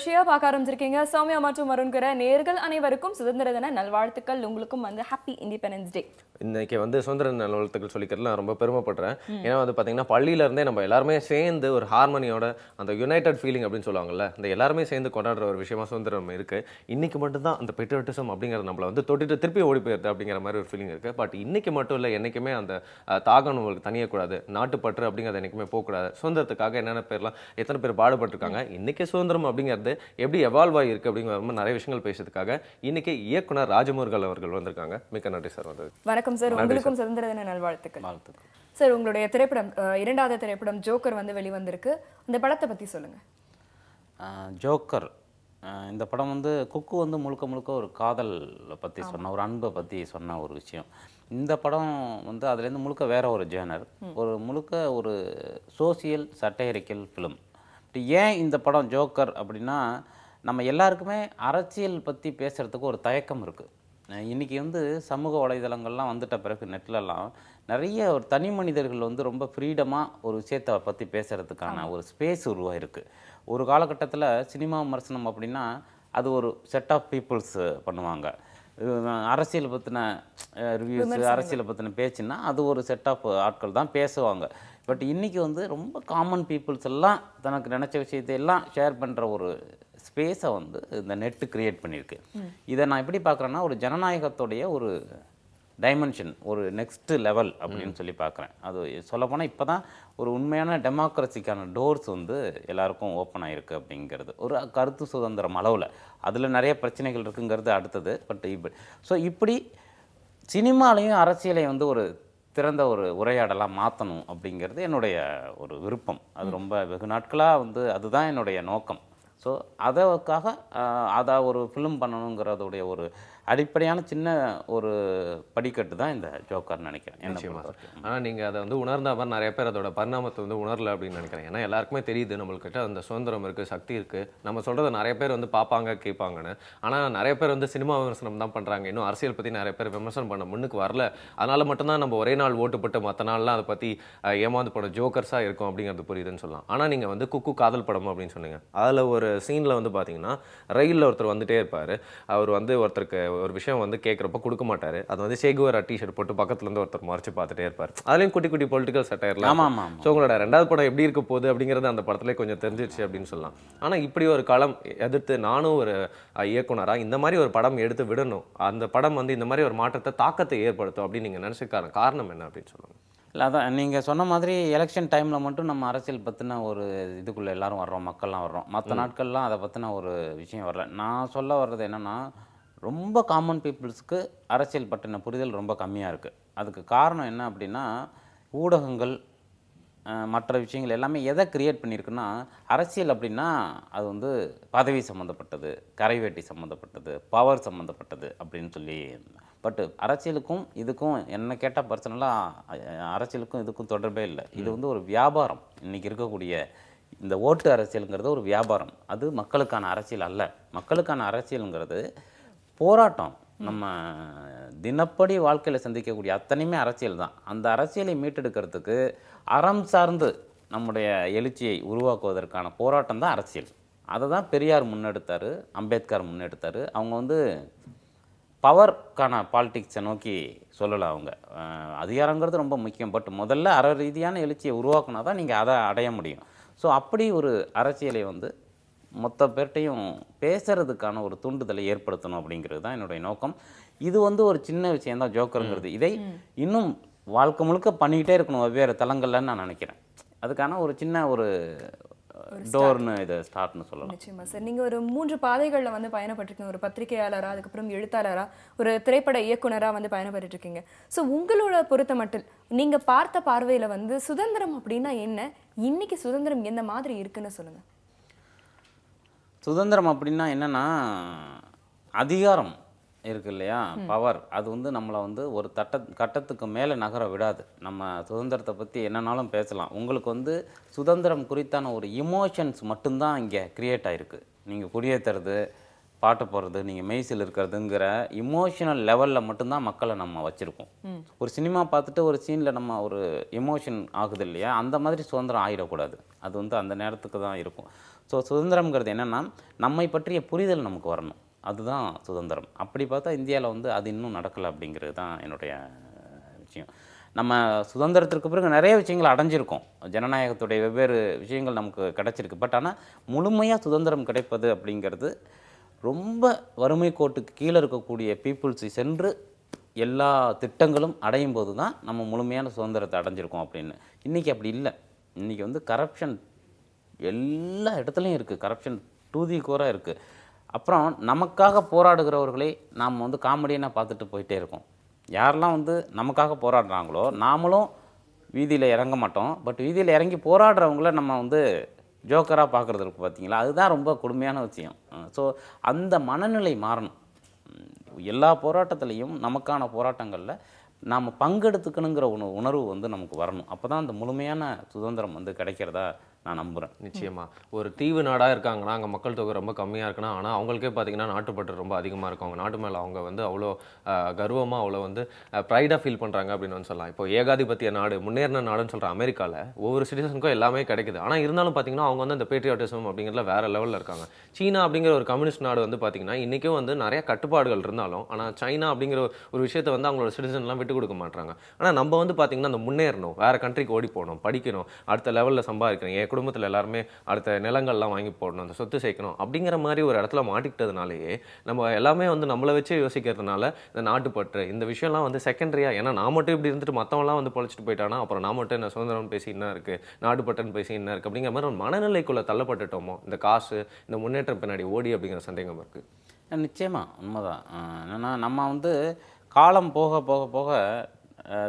நிகழ்ச்சியா பார்க்க ஆரம்பிச்சிருக்கீங்க சௌமியா மற்றும் வருண்கிற நேர்கள் அனைவருக்கும் சுதந்திர தின நல்வாழ்த்துக்கள் உங்களுக்கும் வந்து ஹாப்பி இண்டிபெண்டன்ஸ் டே இன்னைக்கு வந்து சுதந்திர தின நல்வாழ்த்துக்கள் சொல்லிக்கிறது நான் ரொம்ப பெருமைப்படுறேன் ஏன்னா வந்து பார்த்தீங்கன்னா பள்ளியிலேருந்தே நம்ம எல்லாருமே சேர்ந்து ஒரு ஹார்மோனியோட அந்த யுனைடெட் ஃபீலிங் அப்படின்னு சொல்லுவாங்கல்ல இந்த எல்லாருமே சேர்ந்து கொண்டாடுற ஒரு விஷயமா சுதந்திரம் இருக்குது இன்றைக்கி மட்டும்தான் அந்த பெட்ரோட்டிசம் அப்படிங்கிற நம்மளை வந்து தொட்டிட்டு திருப்பி ஓடி போயிருது அப்படிங்கிற மாதிரி ஒரு ஃபீலிங் இருக்குது பட் இன்னைக்கு மட்டும் இல்லை என்னைக்குமே அந்த தாகம் நம்மளுக்கு தனியக்கூடாது நாட்டுப்பற்று அப்படிங்கிறது என்னைக்குமே போகக்கூடாது சுதந்திரத்துக்காக என்னென்ன பேர்லாம் எத்தனை பேர் பாடுபட்டிருக்காங்க இன்றைக்கி சுதந்திரம் அப்படிங்கிறது வந்து எப்படி எவால்வ் ஆகிருக்கு அப்படிங்கிற மாதிரி நிறைய விஷயங்கள் பேசுறதுக்காக இன்னைக்கு இயக்குனர் ராஜமுருகல் அவர்கள் வந்திருக்காங்க மிக்க நன்றி சார் வந்தது வணக்கம் சார் உங்களுக்கும் சுதந்திர தின நல்வாழ்த்துக்கள் வாழ்த்துக்கள் சார் உங்களுடைய திரைப்படம் இரண்டாவது திரைப்படம் ஜோக்கர் வந்து வெளிவந்திருக்கு அந்த படத்தை பற்றி சொல்லுங்கள் ஜோக்கர் இந்த படம் வந்து குக்கு வந்து முழுக்க முழுக்க ஒரு காதல் பற்றி சொன்ன ஒரு அன்பை பற்றி சொன்ன ஒரு விஷயம் இந்த படம் வந்து அதுலேருந்து முழுக்க வேற ஒரு ஜேனர் ஒரு முழுக்க ஒரு சோசியல் சட்டையரிக்கல் ஃபிலிம் ஏன் இந்த படம் ஜோக்கர் அப்படின்னா நம்ம எல்லாருக்குமே அரசியல் பற்றி பேசுகிறதுக்கு ஒரு தயக்கம் இருக்குது இன்றைக்கி வந்து சமூக வலைதளங்கள்லாம் வந்துட்ட பிறகு நெட்லலாம் நிறைய ஒரு தனி மனிதர்கள் வந்து ரொம்ப ஃப்ரீடமாக ஒரு விஷயத்தை பற்றி பேசுகிறதுக்கான ஒரு ஸ்பேஸ் உருவாயிருக்கு ஒரு காலகட்டத்தில் சினிமா விமர்சனம் அப்படின்னா அது ஒரு செட் ஆஃப் பீப்புள்ஸ் பண்ணுவாங்க அரசியல் பற்றின ரிவ்யூஸ் அரசியலை பற்றின பேச்சுன்னா அது ஒரு செட் ஆஃப் ஆட்கள் தான் பேசுவாங்க பட் இன்றைக்கி வந்து ரொம்ப காமன் பீப்புள்ஸ் எல்லாம் தனக்கு நினச்ச விஷயத்தையெல்லாம் ஷேர் பண்ணுற ஒரு ஸ்பேஸை வந்து இந்த நெட்டு க்ரியேட் பண்ணியிருக்கு இதை நான் எப்படி பார்க்குறேன்னா ஒரு ஜனநாயகத்துடைய ஒரு டைமென்ஷன் ஒரு நெக்ஸ்ட்டு லெவல் அப்படின்னு சொல்லி பார்க்குறேன் அது சொல்லப்போனால் இப்போ தான் ஒரு உண்மையான டெமோக்ரஸிக்கான டோர்ஸ் வந்து எல்லாருக்கும் ஓப்பன் ஆகிருக்கு அப்படிங்கிறது ஒரு கருத்து சுதந்திரம் அளவில் அதில் நிறைய பிரச்சனைகள் இருக்குங்கிறது அடுத்தது பட் இப்படி ஸோ இப்படி சினிமாலையும் அரசியலையும் வந்து ஒரு திறந்த ஒரு உரையாடலாக மாற்றணும் அப்படிங்கிறது என்னுடைய ஒரு விருப்பம் அது ரொம்ப வெகு நாட்களாக வந்து அதுதான் என்னுடைய நோக்கம் ஸோ அதற்காக அதை ஒரு ஃபிலிம் பண்ணணுங்கிறதுடைய ஒரு அடிப்படையான சின்ன ஒரு படிக்கட்டு தான் இந்த ஜோக்கர்னு நினைக்கிறேன் நிச்சயமாக சார் ஆனால் நீங்கள் அதை வந்து உணர்ந்த மாதிரி நிறைய பேர் அதோட பரிணாமத்தை வந்து உணரல அப்படின்னு நினைக்கிறேன் ஏன்னா எல்லாருக்குமே தெரியுது நம்மள்கிட்ட அந்த சுதந்திரம் இருக்குது சக்தி இருக்குது நம்ம சொல்கிறத நிறைய பேர் வந்து பார்ப்பாங்க கேட்பாங்கன்னு ஆனால் நிறைய பேர் வந்து சினிமா விமர்சனம் தான் பண்ணுறாங்க இன்னும் அரசியல் பற்றி நிறைய பேர் விமர்சனம் பண்ண முன்னுக்கு வரல அதனால் மட்டும்தான் நம்ம ஒரே நாள் ஓட்டு போட்டு மற்ற நாள்லாம் அதை பற்றி ஏமாந்து போன ஜோக்கர்ஸாக இருக்கும் அப்படிங்கிறது புரியுதுன்னு சொல்லலாம் ஆனால் நீங்கள் வந்து குக்கு காதல் படம் அப்படின்னு சொன்னீங்க அதில் ஒரு சீனில் வந்து பார்த்தீங்கன்னா ரயிலில் ஒருத்தர் வந்துகிட்டே இருப்பார் அவர் வந்து ஒருத்தருக்கு ஒரு விஷயம் வந்து கேட்குறப்ப கொடுக்க மாட்டார் அது வந்து சேகுவரா டிஷர்ட் போட்டு பக்கத்துலேருந்து ஒருத்தர் மறைச்சு பார்த்துட்டே இருப்பார் அதுலேயும் குட்டி குட்டி பொலிட்டிக்கல் சட்டையர்லாம் ஆமாம் ஆமாம் ஸோ உங்களோட ரெண்டாவது படம் எப்படி இருக்க போகுது அப்படிங்கிறது அந்த படத்துல கொஞ்சம் தெரிஞ்சிருச்சு அப்படின்னு சொல்லலாம் ஆனால் இப்படி ஒரு களம் எதிர்த்து நானும் ஒரு இயக்குனராக இந்த மாதிரி ஒரு படம் எடுத்து விடணும் அந்த படம் வந்து இந்த மாதிரி ஒரு மாற்றத்தை தாக்கத்தை ஏற்படுத்தும் அப்படின்னு நீங்கள் நினச்சிக்கான காரணம் என்ன அப்படின்னு சொல்லுவாங்க இல்லை அதான் நீங்கள் சொன்ன மாதிரி எலெக்ஷன் டைமில் மட்டும் நம்ம அரசியல் பற்றின ஒரு இதுக்குள்ளே எல்லோரும் வர்றோம் மக்கள்லாம் வர்றோம் மற்ற நாட்கள்லாம் அதை பற்றின ஒரு விஷயம் வரல நான் சொல்ல வர்றது என்னென்னா ரொம்ப காமன் பீப்புள்ஸுக்கு அரசியல் பற்றின புரிதல் ரொம்ப கம்மியாக இருக்குது அதுக்கு காரணம் என்ன அப்படின்னா ஊடகங்கள் மற்ற விஷயங்கள் எல்லாமே எதை கிரியேட் பண்ணியிருக்குன்னா அரசியல் அப்படின்னா அது வந்து பதவி சம்மந்தப்பட்டது கரைவேட்டி சம்மந்தப்பட்டது பவர் சம்மந்தப்பட்டது அப்படின்னு சொல்லி பட்டு அரசியலுக்கும் இதுக்கும் என்ன கேட்டால் பர்சனலாக அரசியலுக்கும் இதுக்கும் தொடர்பே இல்லை இது வந்து ஒரு வியாபாரம் இன்றைக்கி இருக்கக்கூடிய இந்த ஓட்டு அரசியலுங்கிறது ஒரு வியாபாரம் அது மக்களுக்கான அரசியல் அல்ல மக்களுக்கான அரசியலுங்கிறது போராட்டம் நம்ம தினப்படி வாழ்க்கையில் சந்திக்கக்கூடிய அத்தனையுமே அரசியல் தான் அந்த அரசியலை மீட்டெடுக்கிறதுக்கு அறம் சார்ந்து நம்முடைய எழுச்சியை உருவாக்குவதற்கான போராட்டம் தான் அரசியல் அதை தான் பெரியார் முன்னெடுத்தார் அம்பேத்கர் முன்னெடுத்தார் அவங்க வந்து பவர்க்கான பாலிட்டிக்ஸை நோக்கி சொல்லலை அவங்க அதிகாரங்கிறது ரொம்ப முக்கியம் பட் முதல்ல அற ரீதியான எழுச்சியை உருவாக்குனா தான் நீங்கள் அதை அடைய முடியும் ஸோ அப்படி ஒரு அரசியலை வந்து மொத்த பேர்ட்டையும் பேசுகிறதுக்கான ஒரு தூண்டுதலை ஏற்படுத்தணும் அப்படிங்கிறது தான் என்னுடைய நோக்கம் இது வந்து ஒரு சின்ன விஷயந்தான் ஜோக்கருங்கிறது இதை இன்னும் வாழ்க்கை முழுக்க பண்ணிக்கிட்டே இருக்கணும் வெவ்வேறு தலங்கள்லன்னு நான் நினைக்கிறேன் அதுக்கான ஒரு சின்ன ஒரு டோர்னு இது ஸ்டார்ட்னு சொல்லலாம் நிச்சயமா சார் நீங்கள் ஒரு மூன்று பாதைகளில் வந்து பயணப்பட்டிருக்கீங்க ஒரு பத்திரிகையாளராக அதுக்கப்புறம் எழுத்தாளராக ஒரு திரைப்பட இயக்குனராக வந்து பயணப்பட்டுருக்கீங்க ஸோ உங்களோட பொறுத்த மட்டும் நீங்கள் பார்த்த பார்வையில் வந்து சுதந்திரம் அப்படின்னா என்ன இன்னைக்கு சுதந்திரம் எந்த மாதிரி இருக்குன்னு சொல்லுங்கள் சுதந்திரம் அப்படின்னா என்னென்னா அதிகாரம் இருக்கு இல்லையா பவர் அது வந்து நம்மளை வந்து ஒரு தட்ட கட்டத்துக்கு மேலே நகர விடாது நம்ம சுதந்திரத்தை பற்றி என்னன்னாலும் பேசலாம் உங்களுக்கு வந்து சுதந்திரம் குறித்தான ஒரு இமோஷன்ஸ் மட்டும்தான் இங்கே க்ரியேட் ஆகிருக்கு நீங்கள் குடியேற்றுறது பாட்டு போடுறது நீங்கள் மெய்சில் இருக்கிறதுங்கிற இமோஷனல் லெவலில் மட்டும்தான் மக்களை நம்ம வச்சுருக்கோம் ஒரு சினிமா பார்த்துட்டு ஒரு சீனில் நம்ம ஒரு இமோஷன் ஆகுது இல்லையா அந்த மாதிரி சுதந்திரம் ஆகிடக்கூடாது அது வந்து அந்த நேரத்துக்கு தான் இருக்கும் ஸோ சுதந்திரம்ங்கிறது என்னென்னா நம்மை பற்றிய புரிதல் நமக்கு வரணும் அதுதான் சுதந்திரம் அப்படி பார்த்தா இந்தியாவில் வந்து அது இன்னும் நடக்கலை அப்படிங்கிறது தான் என்னுடைய விஷயம் நம்ம சுதந்திரத்திற்கு பிறகு நிறைய விஷயங்கள் அடைஞ்சிருக்கோம் ஜனநாயகத்துடைய வெவ்வேறு விஷயங்கள் நமக்கு கிடச்சிருக்கு பட் ஆனால் முழுமையாக சுதந்திரம் கிடைப்பது அப்படிங்கிறது ரொம்ப வறுமை கோட்டுக்கு கீழே இருக்கக்கூடிய பீப்புள்ஸை சென்று எல்லா திட்டங்களும் அடையும் போது தான் நம்ம முழுமையான சுதந்திரத்தை அடைஞ்சிருக்கோம் அப்படின்னு இன்றைக்கி அப்படி இல்லை இன்றைக்கி வந்து கரப்ஷன் எல்லா இடத்துலையும் இருக்குது கரப்ஷன் டூதி கோராக இருக்குது அப்புறம் நமக்காக போராடுகிறவர்களை நாம் வந்து காமெடியனாக பார்த்துட்டு போயிட்டே இருக்கோம் யாரெல்லாம் வந்து நமக்காக போராடுறாங்களோ நாமளும் வீதியில் இறங்க மாட்டோம் பட் வீதியில் இறங்கி போராடுறவங்கள நம்ம வந்து ஜோக்கராக பார்க்குறது இருக்குது பார்த்தீங்களா அதுதான் ரொம்ப கொடுமையான விஷயம் ஸோ அந்த மனநிலை மாறணும் எல்லா போராட்டத்துலேயும் நமக்கான போராட்டங்களில் நாம் பங்கெடுத்துக்கணுங்கிற உணர்வு வந்து நமக்கு வரணும் அப்போ தான் அந்த முழுமையான சுதந்திரம் வந்து கிடைக்கிறதா நான் நம்புகிறேன் நிச்சயமாக ஒரு தீவு நாடாக இருக்காங்கன்னா அங்கே மக்கள் தொகை ரொம்ப கம்மியாக இருக்குன்னா ஆனால் அவங்களுக்கே பார்த்தீங்கன்னா நாட்டுப்பட்டு ரொம்ப அதிகமாக இருக்கும் அவங்க நாட்டு மேலே அவங்க வந்து அவ்வளோ கர்வமாக அவ்வளோ வந்து ப்ரைடாக ஃபீல் பண்ணுறாங்க அப்படின்னு வந்து சொல்லலாம் இப்போ ஏகாதிபத்திய நாடு முன்னேறின நாடுன்னு சொல்கிற அமெரிக்காவில் ஒவ்வொரு சிட்டிசனுக்கும் எல்லாமே கிடைக்குது ஆனால் இருந்தாலும் பார்த்தீங்கன்னா அவங்க வந்து அந்த பேட்ரியாட்டிசம் அப்படிங்கிறத வேறு லெவலில் இருக்காங்க சீனா அப்படிங்கிற ஒரு கம்யூனிஸ்ட் நாடு வந்து பார்த்திங்கன்னா இன்றைக்கும் வந்து நிறைய கட்டுப்பாடுகள் இருந்தாலும் ஆனால் சைனா அப்படிங்கிற ஒரு விஷயத்தை வந்து அவங்களோட சிட்டிசன்லாம் விட்டு கொடுக்க மாட்டாங்க ஆனால் நம்ம வந்து பார்த்திங்கன்னா அந்த முன்னேறணும் வேறு கண்ட்ரிக்கு ஓடி போகணும் படிக்கணும் அடுத்த லெவலில் சம்பாதிக்கணும் குடும்பத்தில் எல்லாருமே அடுத்த நிலங்கள்லாம் வாங்கி போடணும் அந்த சொத்து சேர்க்கணும் அப்படிங்கிற மாதிரி ஒரு இடத்துல மாட்டிக்கிட்டதுனாலேயே நம்ம எல்லாமே வந்து நம்மளை வச்சு யோசிக்கிறதுனால இந்த நாட்டுப்பற்று இந்த விஷயம்லாம் வந்து செகண்டரியாக ஏன்னா நான் மட்டும் இப்படி இருந்துட்டு மற்றவங்களாம் வந்து பொழைச்சிட்டு போயிட்டானா அப்புறம் நான் மட்டும் என்ன சுதந்திரம் பேசி என்ன இருக்குது நாட்டுப்பற்றுன்னு பேசி என்ன இருக்குது அப்படிங்கிற மாதிரி ஒரு மனநிலைக்குள்ளே தள்ளப்பட்டுட்டோமோ இந்த காசு இந்த முன்னேற்றம் பின்னாடி ஓடி அப்படிங்கிற சந்தேகம் இருக்குது நிச்சயமாக உண்மைதான் என்னென்னா நம்ம வந்து காலம் போக போக போக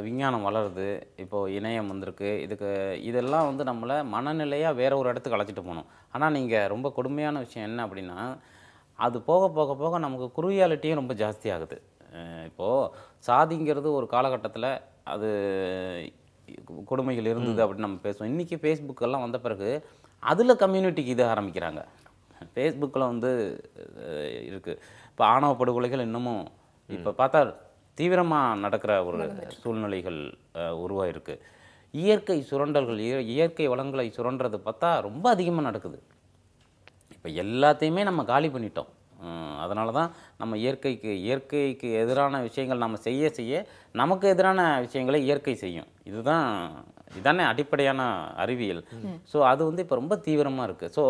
விஞ்ஞானம் வளருது இப்போது இணையம் வந்திருக்கு இதுக்கு இதெல்லாம் வந்து நம்மளை மனநிலையாக வேறு ஒரு இடத்துக்கு அழைச்சிட்டு போகணும் ஆனால் நீங்கள் ரொம்ப கொடுமையான விஷயம் என்ன அப்படின்னா அது போக போக போக நமக்கு குருவியாலிட்டியும் ரொம்ப ஜாஸ்தியாகுது இப்போது சாதிங்கிறது ஒரு காலகட்டத்தில் அது கொடுமைகள் இருந்தது அப்படின்னு நம்ம பேசுவோம் இன்றைக்கி ஃபேஸ்புக்கெல்லாம் வந்த பிறகு அதில் கம்யூனிட்டிக்கு இது ஆரம்பிக்கிறாங்க ஃபேஸ்புக்கில் வந்து இருக்குது இப்போ ஆணவ படுகொலைகள் இன்னமும் இப்போ பார்த்தா தீவிரமாக நடக்கிற ஒரு சூழ்நிலைகள் உருவாயிருக்கு இயற்கை சுரண்டல்கள் இயற்கை வளங்களை சுரண்டது பார்த்தா ரொம்ப அதிகமாக நடக்குது இப்போ எல்லாத்தையுமே நம்ம காலி பண்ணிட்டோம் அதனால தான் நம்ம இயற்கைக்கு இயற்கைக்கு எதிரான விஷயங்கள் நம்ம செய்ய செய்ய நமக்கு எதிரான விஷயங்களை இயற்கை செய்யும் இதுதான் இதானே அடிப்படையான அறிவியல் ஸோ அது வந்து இப்போ ரொம்ப தீவிரமாக இருக்குது ஸோ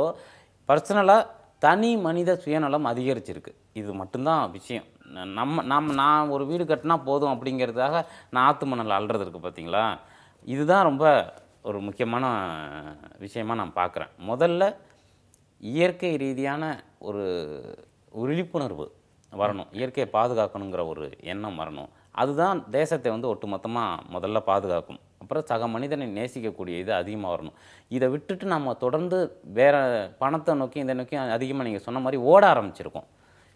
பர்சனலாக தனி மனித சுயநலம் அதிகரிச்சிருக்கு இது மட்டும்தான் விஷயம் நம்ம நம்ம நான் ஒரு வீடு கட்டினா போதும் அப்படிங்கிறதுக்காக நாற்று மணல் அல்றது இருக்குது பார்த்தீங்களா இதுதான் ரொம்ப ஒரு முக்கியமான விஷயமாக நான் பார்க்குறேன் முதல்ல இயற்கை ரீதியான ஒரு விழிப்புணர்வு வரணும் இயற்கையை பாதுகாக்கணுங்கிற ஒரு எண்ணம் வரணும் அதுதான் தேசத்தை வந்து ஒட்டுமொத்தமாக முதல்ல பாதுகாக்கும் அப்புறம் சக மனிதனை நேசிக்கக்கூடிய இது அதிகமாக வரணும் இதை விட்டுட்டு நம்ம தொடர்ந்து வேறு பணத்தை நோக்கி இதை நோக்கி அதிகமாக நீங்கள் சொன்ன மாதிரி ஓட ஆரம்பிச்சிருக்கோம்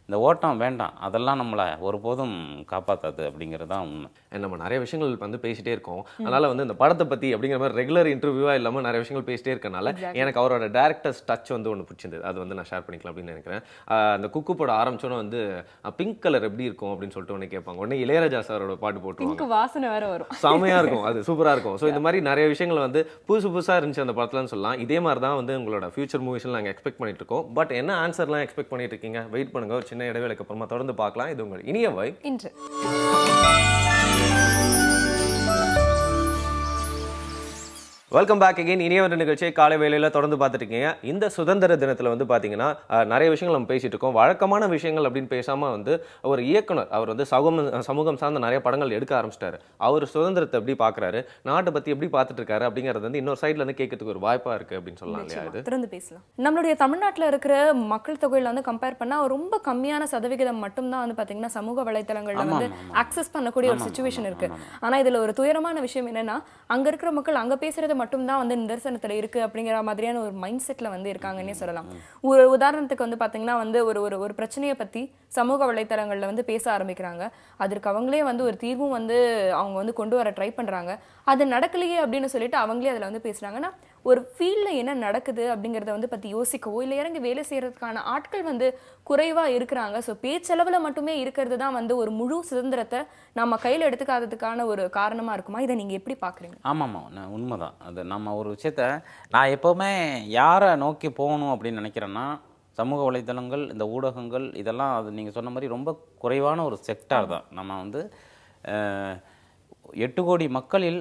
இந்த ஓட்டம் வேண்டாம் அதெல்லாம் நம்மளை ஒருபோதும் காப்பாற்றாது அப்படிங்கிறது தான் உண்மை நம்ம நிறைய விஷயங்கள் வந்து பேசிகிட்டே இருக்கோம் அதனால் வந்து இந்த படத்தை பற்றி அப்படிங்கிற மாதிரி ரெகுலர் இன்டர்வியூவாக இல்லாமல் நிறைய விஷயங்கள் பேசிட்டே இருக்கனால எனக்கு அவரோட டேரக்டர்ஸ் டச் வந்து ஒன்று பிடிச்சிருந்தது அது வந்து நான் ஷேர் பண்ணிக்கலாம் அப்படின்னு நினைக்கிறேன் அந்த குக்கு போட ஆரம்பிச்சோன்னே வந்து பிங்க் கலர் எப்படி இருக்கும் அப்படின்னு சொல்லிட்டு ஒன்று கேட்பாங்க உடனே இளையராஜா சாரோட பாட்டு போட்டு வாசனை வேறு வரும் செமையாக இருக்கும் அது சூப்பராக இருக்கும் ஸோ இந்த மாதிரி நிறைய விஷயங்கள் வந்து புதுசு புதுசாக இருந்துச்சு அந்த படத்துலன்னு சொல்லலாம் இதே மாதிரி தான் வந்து உங்களோட ஃபியூச்சர் மூவிஸ்லாம் நாங்கள் எக்ஸ்பெக்ட் பண்ணிட்டு இருக்கோம் பட் என்ன ஆன்சர்லாம் எக்ஸ்பெக்ட் பண்ணிட்டு இருக்கீங்க வெயிட் பண்ணுங்க ஒரு சின்ன இடைவேளைக்கு அப்புறமா தொடர்ந்து பார்க்கலாம் இது உங்கள் இனிய வாய் இன்று வெல்கம் பேக் அகைன் இனிய ஒரு நிகழ்ச்சியை காலை வேலையில் தொடர்ந்து பார்த்துருக்கீங்க இந்த சுதந்திர தினத்தில் வந்து பார்த்தீங்கன்னா நிறைய விஷயங்கள் நம்ம பேசிட்டு இருக்கோம் வழக்கமான விஷயங்கள் அப்படின்னு பேசாமல் வந்து ஒரு இயக்குனர் அவர் வந்து சமூகம் சமூகம் சார்ந்த நிறைய படங்கள் எடுக்க ஆரம்பிச்சிட்டாரு அவர் சுதந்திரத்தை எப்படி பார்க்குறாரு நாட்டை பற்றி எப்படி பார்த்துட்டு இருக்காரு அப்படிங்கிறது வந்து இன்னொரு சைடில் வந்து கேட்கறதுக்கு ஒரு வாய்ப்பாக இருக்குது அப்படின்னு சொல்லலாம் இல்லையா திறந்து பேசலாம் நம்மளுடைய தமிழ்நாட்டில் இருக்கிற மக்கள் தொகையில் வந்து கம்பேர் பண்ணால் ரொம்ப கம்மியான சதவிகிதம் மட்டும்தான் வந்து பார்த்தீங்கன்னா சமூக வலைத்தளங்களில் வந்து அக்சஸ் பண்ணக்கூடிய ஒரு சுச்சுவேஷன் இருக்குது ஆனால் இதில் ஒரு துயரமான விஷயம் என்னென்னா அங்கே இருக்கிற மக்கள் அங்கே பேசுகிறது மட்டும்தான் வந்து நிதர்சனத்தில் இருக்குது அப்படிங்கிற மாதிரியான ஒரு மைண்ட் செட்டில் வந்து இருக்காங்கன்னே சொல்லலாம் ஒரு உதாரணத்துக்கு வந்து பார்த்தீங்கன்னா வந்து ஒரு ஒரு ஒரு பிரச்சனையை பற்றி சமூக வலைத்தளங்களில் வந்து பேச ஆரம்பிக்கிறாங்க அதற்கு அவங்களே வந்து ஒரு தீர்வும் வந்து அவங்க வந்து கொண்டு வர ட்ரை பண்ணுறாங்க அது நடக்கலையே அப்படின்னு சொல்லிட்டு அவங்களே அதில் வந்து பேசுகிறாங்கன்னா ஒரு ஃபீல்டில் என்ன நடக்குது அப்படிங்கிறத வந்து பற்றி யோசிக்கவோ இல்லை இறங்கி வேலை செய்கிறதுக்கான ஆட்கள் வந்து குறைவாக இருக்கிறாங்க ஸோ பேச்சளவில் மட்டுமே இருக்கிறது தான் வந்து ஒரு முழு சுதந்திரத்தை நம்ம கையில் எடுத்துக்காததுக்கான ஒரு காரணமாக இருக்குமா இதை நீங்கள் எப்படி பார்க்குறீங்க ஆமாம் ஆமாம் உண்மைதான் அது நம்ம ஒரு விஷயத்த நான் எப்போவுமே யாரை நோக்கி போகணும் அப்படின்னு நினைக்கிறேன்னா சமூக வலைதளங்கள் இந்த ஊடகங்கள் இதெல்லாம் அது நீங்கள் சொன்ன மாதிரி ரொம்ப குறைவான ஒரு செக்டார் தான் நம்ம வந்து எட்டு கோடி மக்களில்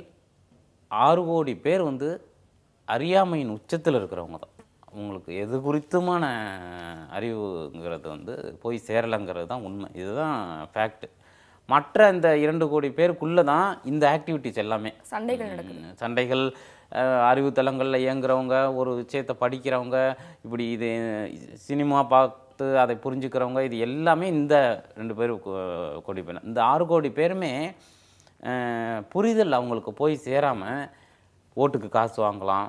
ஆறு கோடி பேர் வந்து அறியாமையின் உச்சத்தில் இருக்கிறவங்க தான் உங்களுக்கு எது குறித்துமான அறிவுங்கிறது வந்து போய் சேரலைங்கிறது தான் உண்மை இதுதான் ஃபேக்ட் மற்ற இந்த இரண்டு கோடி பேருக்குள்ளே தான் இந்த ஆக்டிவிட்டிஸ் எல்லாமே சண்டைகள் நடக்குது சண்டைகள் அறிவு தளங்களில் இயங்குறவங்க ஒரு விஷயத்தை படிக்கிறவங்க இப்படி இது சினிமா பார்த்து அதை புரிஞ்சுக்கிறவங்க இது எல்லாமே இந்த ரெண்டு பேர் கோடி பேர் இந்த ஆறு கோடி பேருமே புரிதல் அவங்களுக்கு போய் சேராமல் ஓட்டுக்கு காசு வாங்கலாம்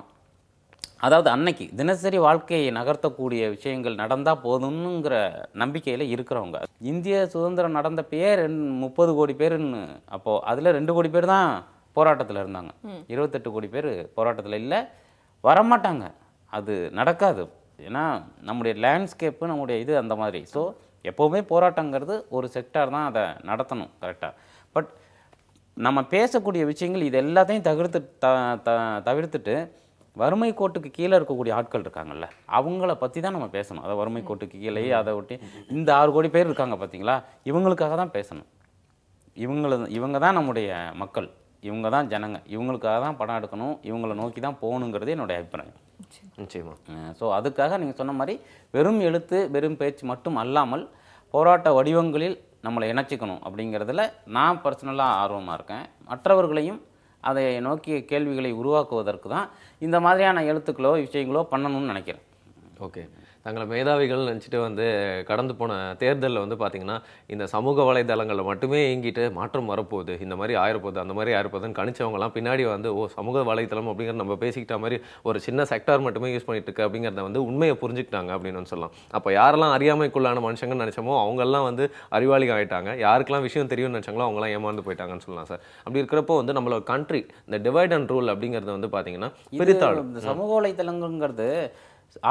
அதாவது அன்னைக்கு தினசரி வாழ்க்கையை நகர்த்தக்கூடிய விஷயங்கள் நடந்தால் போதும்ங்கிற நம்பிக்கையில் இருக்கிறவங்க இந்திய சுதந்திரம் நடந்த பேர் முப்பது கோடி பேருன்னு அப்போது அதில் ரெண்டு கோடி பேர் தான் போராட்டத்தில் இருந்தாங்க இருபத்தெட்டு கோடி பேர் போராட்டத்தில் இல்லை வரமாட்டாங்க அது நடக்காது ஏன்னா நம்முடைய லேண்ட்ஸ்கேப்பு நம்முடைய இது அந்த மாதிரி ஸோ எப்போவுமே போராட்டங்கிறது ஒரு செக்டார் தான் அதை நடத்தணும் கரெக்டாக பட் நம்ம பேசக்கூடிய விஷயங்கள் இது எல்லாத்தையும் தவிர்த்து த த தவிர்த்துட்டு வறுமை கோட்டுக்கு கீழே இருக்கக்கூடிய ஆட்கள் இருக்காங்கல்ல அவங்கள பற்றி தான் நம்ம பேசணும் அதை வறுமை கோட்டுக்கு கீழேயே அதை ஒட்டி இந்த ஆறு கோடி பேர் இருக்காங்க பார்த்தீங்களா இவங்களுக்காக தான் பேசணும் இவங்கள இவங்க தான் நம்முடைய மக்கள் இவங்க தான் ஜனங்க இவங்களுக்காக தான் படம் எடுக்கணும் இவங்களை நோக்கி தான் போகணுங்கிறது என்னுடைய அபிப்பிராயம் நிச்சயமாக ஸோ அதுக்காக நீங்கள் சொன்ன மாதிரி வெறும் எழுத்து வெறும் பேச்சு மட்டும் அல்லாமல் போராட்ட வடிவங்களில் நம்மளை இணைச்சிக்கணும் அப்படிங்கிறதுல நான் பர்சனலாக ஆர்வமாக இருக்கேன் மற்றவர்களையும் அதை நோக்கிய கேள்விகளை உருவாக்குவதற்கு தான் இந்த மாதிரியான எழுத்துக்களோ விஷயங்களோ பண்ணணும்னு நினைக்கிறேன் ஓகே தங்களை மேதாவிகள் நினச்சிட்டு வந்து கடந்து போன தேர்தலில் வந்து பார்த்திங்கன்னா இந்த சமூக வலைதளங்களில் மட்டுமே இயங்கிட்டு மாற்றம் வரப்போகுது இந்த மாதிரி ஆயிரப்போகுது அந்த மாதிரி ஆயிரப்போகுதுன்னு கணிச்சவங்களாம் பின்னாடி வந்து ஓ சமூக வலைதளம் அப்படிங்கிற நம்ம பேசிக்கிட்ட மாதிரி ஒரு சின்ன செக்டார் மட்டுமே யூஸ் பண்ணிட்டு இருக்கு அப்படிங்கிறத வந்து உண்மையை புரிஞ்சுக்கிட்டாங்க அப்படின்னு சொல்லலாம் அப்போ யாரெல்லாம் அறியாமைக்குள்ளான மனுஷங்கன்னு நினச்சோமோ அவங்கெல்லாம் வந்து அறிவாளிகள் ஆகிட்டாங்க யாருக்கெல்லாம் விஷயம் தெரியும்னு நினச்சாங்களோ அவங்களாம் ஏமாந்து போயிட்டாங்கன்னு சொல்லலாம் சார் அப்படி இருக்கிறப்போ வந்து நம்மளோட கண்ட்ரி இந்த டிவைட் அண்ட் ரூல் அப்படிங்கிறது வந்து பார்த்தீங்கன்னா பிரித்தாலும் இந்த சமூக வலைதளங்கிறது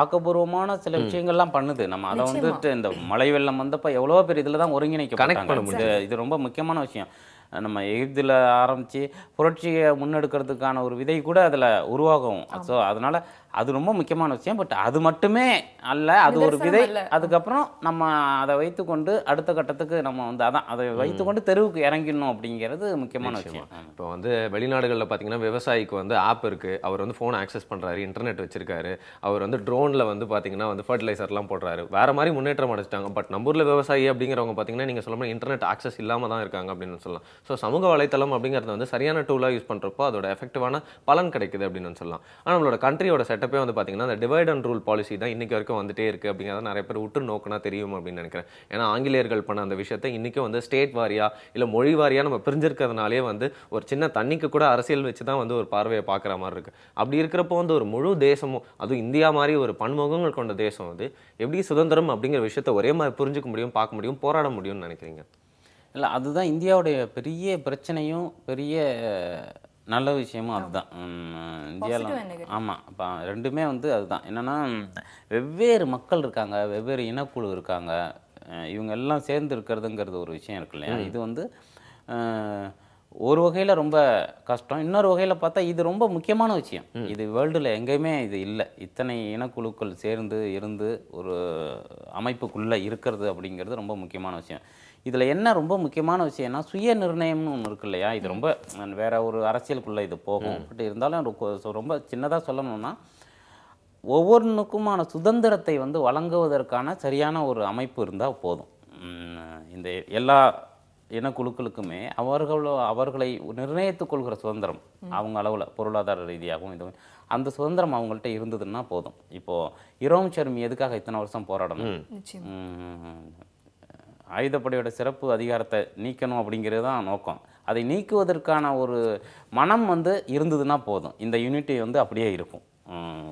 ஆக்கப்பூர்வமான சில விஷயங்கள்லாம் பண்ணுது நம்ம அதை வந்துட்டு இந்த மழை வெள்ளம் வந்தப்ப எவ்வளோ பேர் இதில் தான் ஒருங்கிணைக்க கனெக்ட் இது ரொம்ப முக்கியமான விஷயம் நம்ம எகிப்தில் ஆரம்பித்து புரட்சியை முன்னெடுக்கிறதுக்கான ஒரு விதை கூட அதில் உருவாகும் ஸோ அதனால் அது ரொம்ப முக்கியமான விஷயம் பட் அது மட்டுமே அல்ல அது ஒரு விதை அதுக்கப்புறம் நம்ம அதை வைத்துக்கொண்டு அடுத்த கட்டத்துக்கு நம்ம வந்து அதான் அதை வைத்துக்கொண்டு தெருவுக்கு இறங்கிடணும் அப்படிங்கிறது முக்கியமான விஷயம் இப்போ வந்து வெளிநாடுகளில் பார்த்தீங்கன்னா விவசாயிக்கு வந்து ஆப் இருக்குது அவர் வந்து ஃபோன் ஆக்சஸ் பண்ணுறாரு இன்டர்நெட் வச்சிருக்காரு அவர் வந்து ட்ரோனில் வந்து பார்த்தீங்கன்னா வந்து ஃபர்டிலைசர்லாம் போடுறாரு வேறு மாதிரி முன்னேற்றம் அடைச்சிட்டாங்க பட் நம்பூரில் விவசாயி அப்படிங்கிறவங்க பார்த்தீங்கன்னா நீங்கள் சொல்ல இன்டர்நெட் ஆக்சஸ் இல்லாமல் தான் இருக்காங்க அப்படின்னு சொல்லலாம் ஸோ சமூக வலைத்தளம் அப்படிங்கிறத வந்து சரியான டூலாக யூஸ் பண்ணுறப்போ அதோட எஃபெக்டிவான பலன் கிடைக்குது அப்படின்னு சொல்லலாம் ஆனால் நம்மளோட கண்ட்ரியோட செட் செட்டப்பே வந்து பார்த்தீங்கன்னா அந்த டிவைட் அண்ட் ரூல் பாலிசி தான் இன்றைக்கி வரைக்கும் வந்துட்டே இருக்குது அப்படிங்கிறத நிறைய பேர் உற்று நோக்கினா தெரியும் அப்படின்னு நினைக்கிறேன் ஏன்னா ஆங்கிலேயர்கள் பண்ண அந்த விஷயத்தை இன்றைக்கும் வந்து ஸ்டேட் வாரியாக இல்லை மொழி வாரியாக நம்ம பிரிஞ்சிருக்கிறதுனாலே வந்து ஒரு சின்ன தண்ணிக்கு கூட அரசியல் வச்சு தான் வந்து ஒரு பார்வையை பார்க்குற மாதிரி இருக்குது அப்படி இருக்கிறப்போ வந்து ஒரு முழு தேசமும் அதுவும் இந்தியா மாதிரி ஒரு பன்முகங்கள் கொண்ட தேசம் வந்து எப்படி சுதந்திரம் அப்படிங்கிற விஷயத்த ஒரே மாதிரி புரிஞ்சுக்க முடியும் பார்க்க முடியும் போராட முடியும்னு நினைக்கிறீங்க இல்லை அதுதான் இந்தியாவுடைய பெரிய பிரச்சனையும் பெரிய நல்ல விஷயமும் அதுதான் இந்தியாவில் ஆமாம் இப்போ ரெண்டுமே வந்து அதுதான் என்னென்னா வெவ்வேறு மக்கள் இருக்காங்க வெவ்வேறு இனக்குழு இருக்காங்க இவங்க எல்லாம் சேர்ந்து இருக்கிறதுங்கிறது ஒரு விஷயம் இருக்கு இல்லையா இது வந்து ஒரு வகையில் ரொம்ப கஷ்டம் இன்னொரு வகையில் பார்த்தா இது ரொம்ப முக்கியமான விஷயம் இது வேர்ல்டில் எங்கேயுமே இது இல்லை இத்தனை இனக்குழுக்கள் சேர்ந்து இருந்து ஒரு அமைப்புக்குள்ளே இருக்கிறது அப்படிங்கிறது ரொம்ப முக்கியமான விஷயம் இதில் என்ன ரொம்ப முக்கியமான விஷயம்னா சுய நிர்ணயம்னு ஒன்று இருக்கு இல்லையா இது ரொம்ப வேற ஒரு அரசியலுக்குள்ளே இது போகும் பட் இருந்தாலும் ரொம்ப சின்னதாக சொல்லணும்னா ஒவ்வொன்றுக்குமான சுதந்திரத்தை வந்து வழங்குவதற்கான சரியான ஒரு அமைப்பு இருந்தால் போதும் இந்த எல்லா இனக்குழுக்களுக்குமே அவர்களோ அவர்களை நிர்ணயித்துக் கொள்கிற சுதந்திரம் அவங்க அளவில் பொருளாதார ரீதியாகவும் இது அந்த சுதந்திரம் அவங்கள்ட்ட இருந்ததுன்னா போதும் இப்போது இரோம் சர்மி எதுக்காக இத்தனை வருஷம் போராடணும் ஆயுதப்படையோட சிறப்பு அதிகாரத்தை நீக்கணும் அப்படிங்கிறது தான் நோக்கம் அதை நீக்குவதற்கான ஒரு மனம் வந்து இருந்ததுன்னா போதும் இந்த யூனிட்டி வந்து அப்படியே இருக்கும்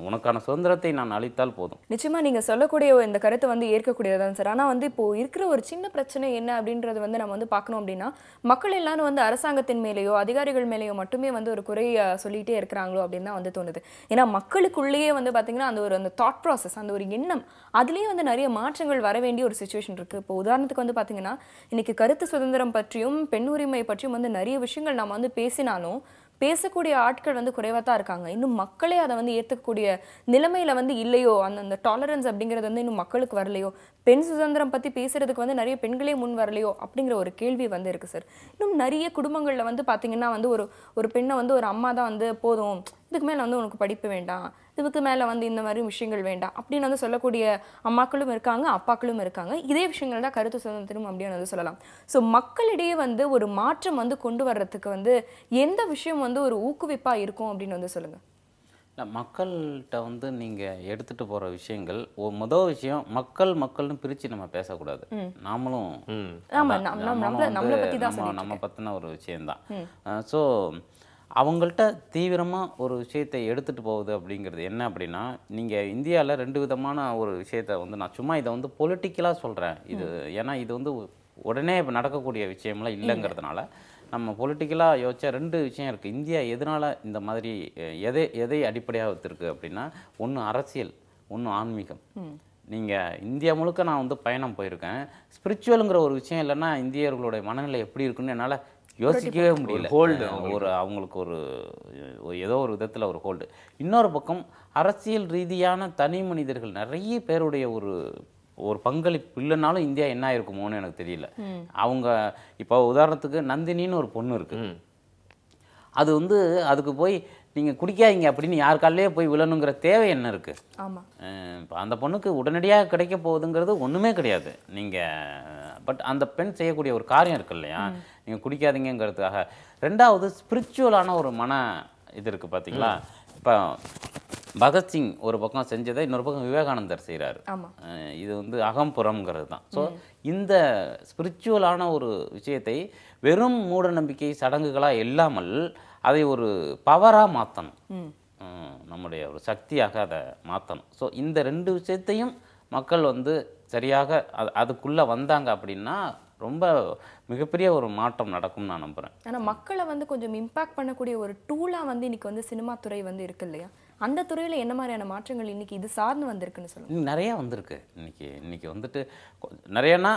உனக்கான சுதந்திரத்தை நான் அளித்தால் போதும் நிச்சயமா நீங்க சொல்லக்கூடிய இந்த கருத்தை வந்து ஏற்கக்கூடியதான் சார் ஆனா வந்து இப்போ இருக்கிற ஒரு சின்ன பிரச்சனை என்ன அப்படின்றது வந்து நம்ம வந்து பார்க்கணும் அப்படின்னா மக்கள் எல்லாரும் வந்து அரசாங்கத்தின் மேலேயோ அதிகாரிகள் மேலேயோ மட்டுமே வந்து ஒரு குறைய சொல்லிட்டே இருக்கிறாங்களோ அப்படின்னு தான் வந்து தோணுது ஏன்னா மக்களுக்குள்ளேயே வந்து பாத்தீங்கன்னா அந்த ஒரு அந்த தாட் ப்ராசஸ் அந்த ஒரு எண்ணம் அதுலேயே வந்து நிறைய மாற்றங்கள் வர வேண்டிய ஒரு சுச்சுவேஷன் இருக்கு இப்போ உதாரணத்துக்கு வந்து பாத்தீங்கன்னா இன்னைக்கு கருத்து சுதந்திரம் பற்றியும் பெண் உரிமை பற்றியும் வந்து நிறைய விஷயங்கள் நம்ம வந்து பேசினாலும் பேசக்கூடிய ஆட்கள் வந்து குறைவாக தான் இருக்காங்க இன்னும் மக்களே அதை வந்து ஏற்றுக்கக்கூடிய நிலைமையில் வந்து இல்லையோ அந்த அந்த டாலரன்ஸ் அப்படிங்கிறது வந்து இன்னும் மக்களுக்கு வரலையோ பெண் சுதந்திரம் பற்றி பேசுகிறதுக்கு வந்து நிறைய பெண்களே முன் வரலையோ அப்படிங்கிற ஒரு கேள்வி வந்து இருக்குது சார் இன்னும் நிறைய குடும்பங்களில் வந்து பார்த்திங்கன்னா வந்து ஒரு ஒரு பெண்ணை வந்து ஒரு அம்மா தான் வந்து போதும் இதுக்கு மேலே வந்து உனக்கு படிப்பு வேண்டாம் இதுக்கு மேலே வந்து இந்த மாதிரி விஷயங்கள் வேண்டாம் அப்படின்னு வந்து சொல்லக்கூடிய அம்மாக்களும் இருக்காங்க அப்பாக்களும் இருக்காங்க இதே விஷயங்கள் தான் கருத்து சுதந்திரம் அப்படின்னு வந்து சொல்லலாம் ஸோ மக்களிடையே வந்து ஒரு மாற்றம் வந்து கொண்டு வர்றதுக்கு வந்து எந்த விஷயம் வந்து ஒரு ஊக்குவிப்பாக இருக்கும் அப்படின்னு வந்து சொல்லுங்கள் இல்லை மக்கள்கிட்ட வந்து நீங்கள் எடுத்துகிட்டு போகிற விஷயங்கள் ஒரு முதல் விஷயம் மக்கள் மக்கள்னு பிரித்து நம்ம பேசக்கூடாது நாமளும் நாமளும் வந்து நம்ம நம்ம பற்றின ஒரு விஷயந்தான் ஸோ அவங்கள்ட்ட தீவிரமாக ஒரு விஷயத்தை எடுத்துகிட்டு போகுது அப்படிங்கிறது என்ன அப்படின்னா நீங்கள் இந்தியாவில் ரெண்டு விதமான ஒரு விஷயத்த வந்து நான் சும்மா இதை வந்து பொலிட்டிக்கலாக சொல்கிறேன் இது ஏன்னா இது வந்து உடனே இப்போ நடக்கக்கூடிய விஷயம்லாம் இல்லைங்கிறதுனால நம்ம பொலிட்டிக்கலாக யோசிச்சா ரெண்டு விஷயம் இருக்குது இந்தியா எதனால் இந்த மாதிரி எதை எதை அடிப்படையாக வச்சுருக்கு அப்படின்னா ஒன்று அரசியல் ஒன்று ஆன்மீகம் நீங்கள் இந்தியா முழுக்க நான் வந்து பயணம் போயிருக்கேன் ஸ்பிரிச்சுவலுங்கிற ஒரு விஷயம் இல்லைன்னா இந்தியர்களுடைய மனநிலை எப்படி இருக்குன்னு என்னால் யோசிக்கவே முடியல ஹோல்டு ஒரு அவங்களுக்கு ஒரு ஏதோ ஒரு விதத்தில் ஒரு ஹோல்டு இன்னொரு பக்கம் அரசியல் ரீதியான தனி மனிதர்கள் நிறைய பேருடைய ஒரு ஒரு பங்களிப்பு இல்லைனாலும் இந்தியா என்ன இருக்குமோன்னு எனக்கு தெரியல அவங்க இப்போ உதாரணத்துக்கு நந்தினின்னு ஒரு பொண்ணு இருக்கு அது வந்து அதுக்கு போய் நீங்கள் குடிக்காதீங்க அப்படின்னு யாருக்காலேயே போய் விழணுங்கிற தேவை என்ன இருக்குது ஆமாம் இப்போ அந்த பொண்ணுக்கு உடனடியாக கிடைக்க போகுதுங்கிறது ஒன்றுமே கிடையாது நீங்கள் பட் அந்த பெண் செய்யக்கூடிய ஒரு காரியம் இருக்கு இல்லையா நீங்கள் குடிக்காதீங்கிறதுக்காக ரெண்டாவது ஸ்பிரிச்சுவலான ஒரு மன இது இருக்குது பார்த்தீங்களா இப்போ பகத்சிங் ஒரு பக்கம் செஞ்சதை இன்னொரு பக்கம் விவேகானந்தர் செய்கிறார் இது வந்து அகம்புறம்ங்கிறது தான் ஸோ இந்த ஸ்பிரிச்சுவலான ஒரு விஷயத்தை வெறும் மூட நம்பிக்கை சடங்குகளாக இல்லாமல் அதை ஒரு பவராக மாற்றணும் நம்முடைய ஒரு சக்தியாக அதை மாற்றணும் ஸோ இந்த ரெண்டு விஷயத்தையும் மக்கள் வந்து சரியாக அது அதுக்குள்ளே வந்தாங்க அப்படின்னா ரொம்ப மிகப்பெரிய ஒரு மாற்றம் நடக்கும் நான் நம்புகிறேன் ஆனா மக்களை வந்து கொஞ்சம் இம்பாக்ட் பண்ணக்கூடிய ஒரு டூலாக வந்து இன்றைக்கி வந்து சினிமா துறை வந்து இருக்கு இல்லையா அந்த துறையில் என்ன மாதிரியான மாற்றங்கள் இன்றைக்கி இது சார்ந்து வந்திருக்குன்னு சொல்லுங்கள் நிறையா வந்திருக்கு இன்றைக்கி இன்றைக்கி வந்துட்டு நிறையனா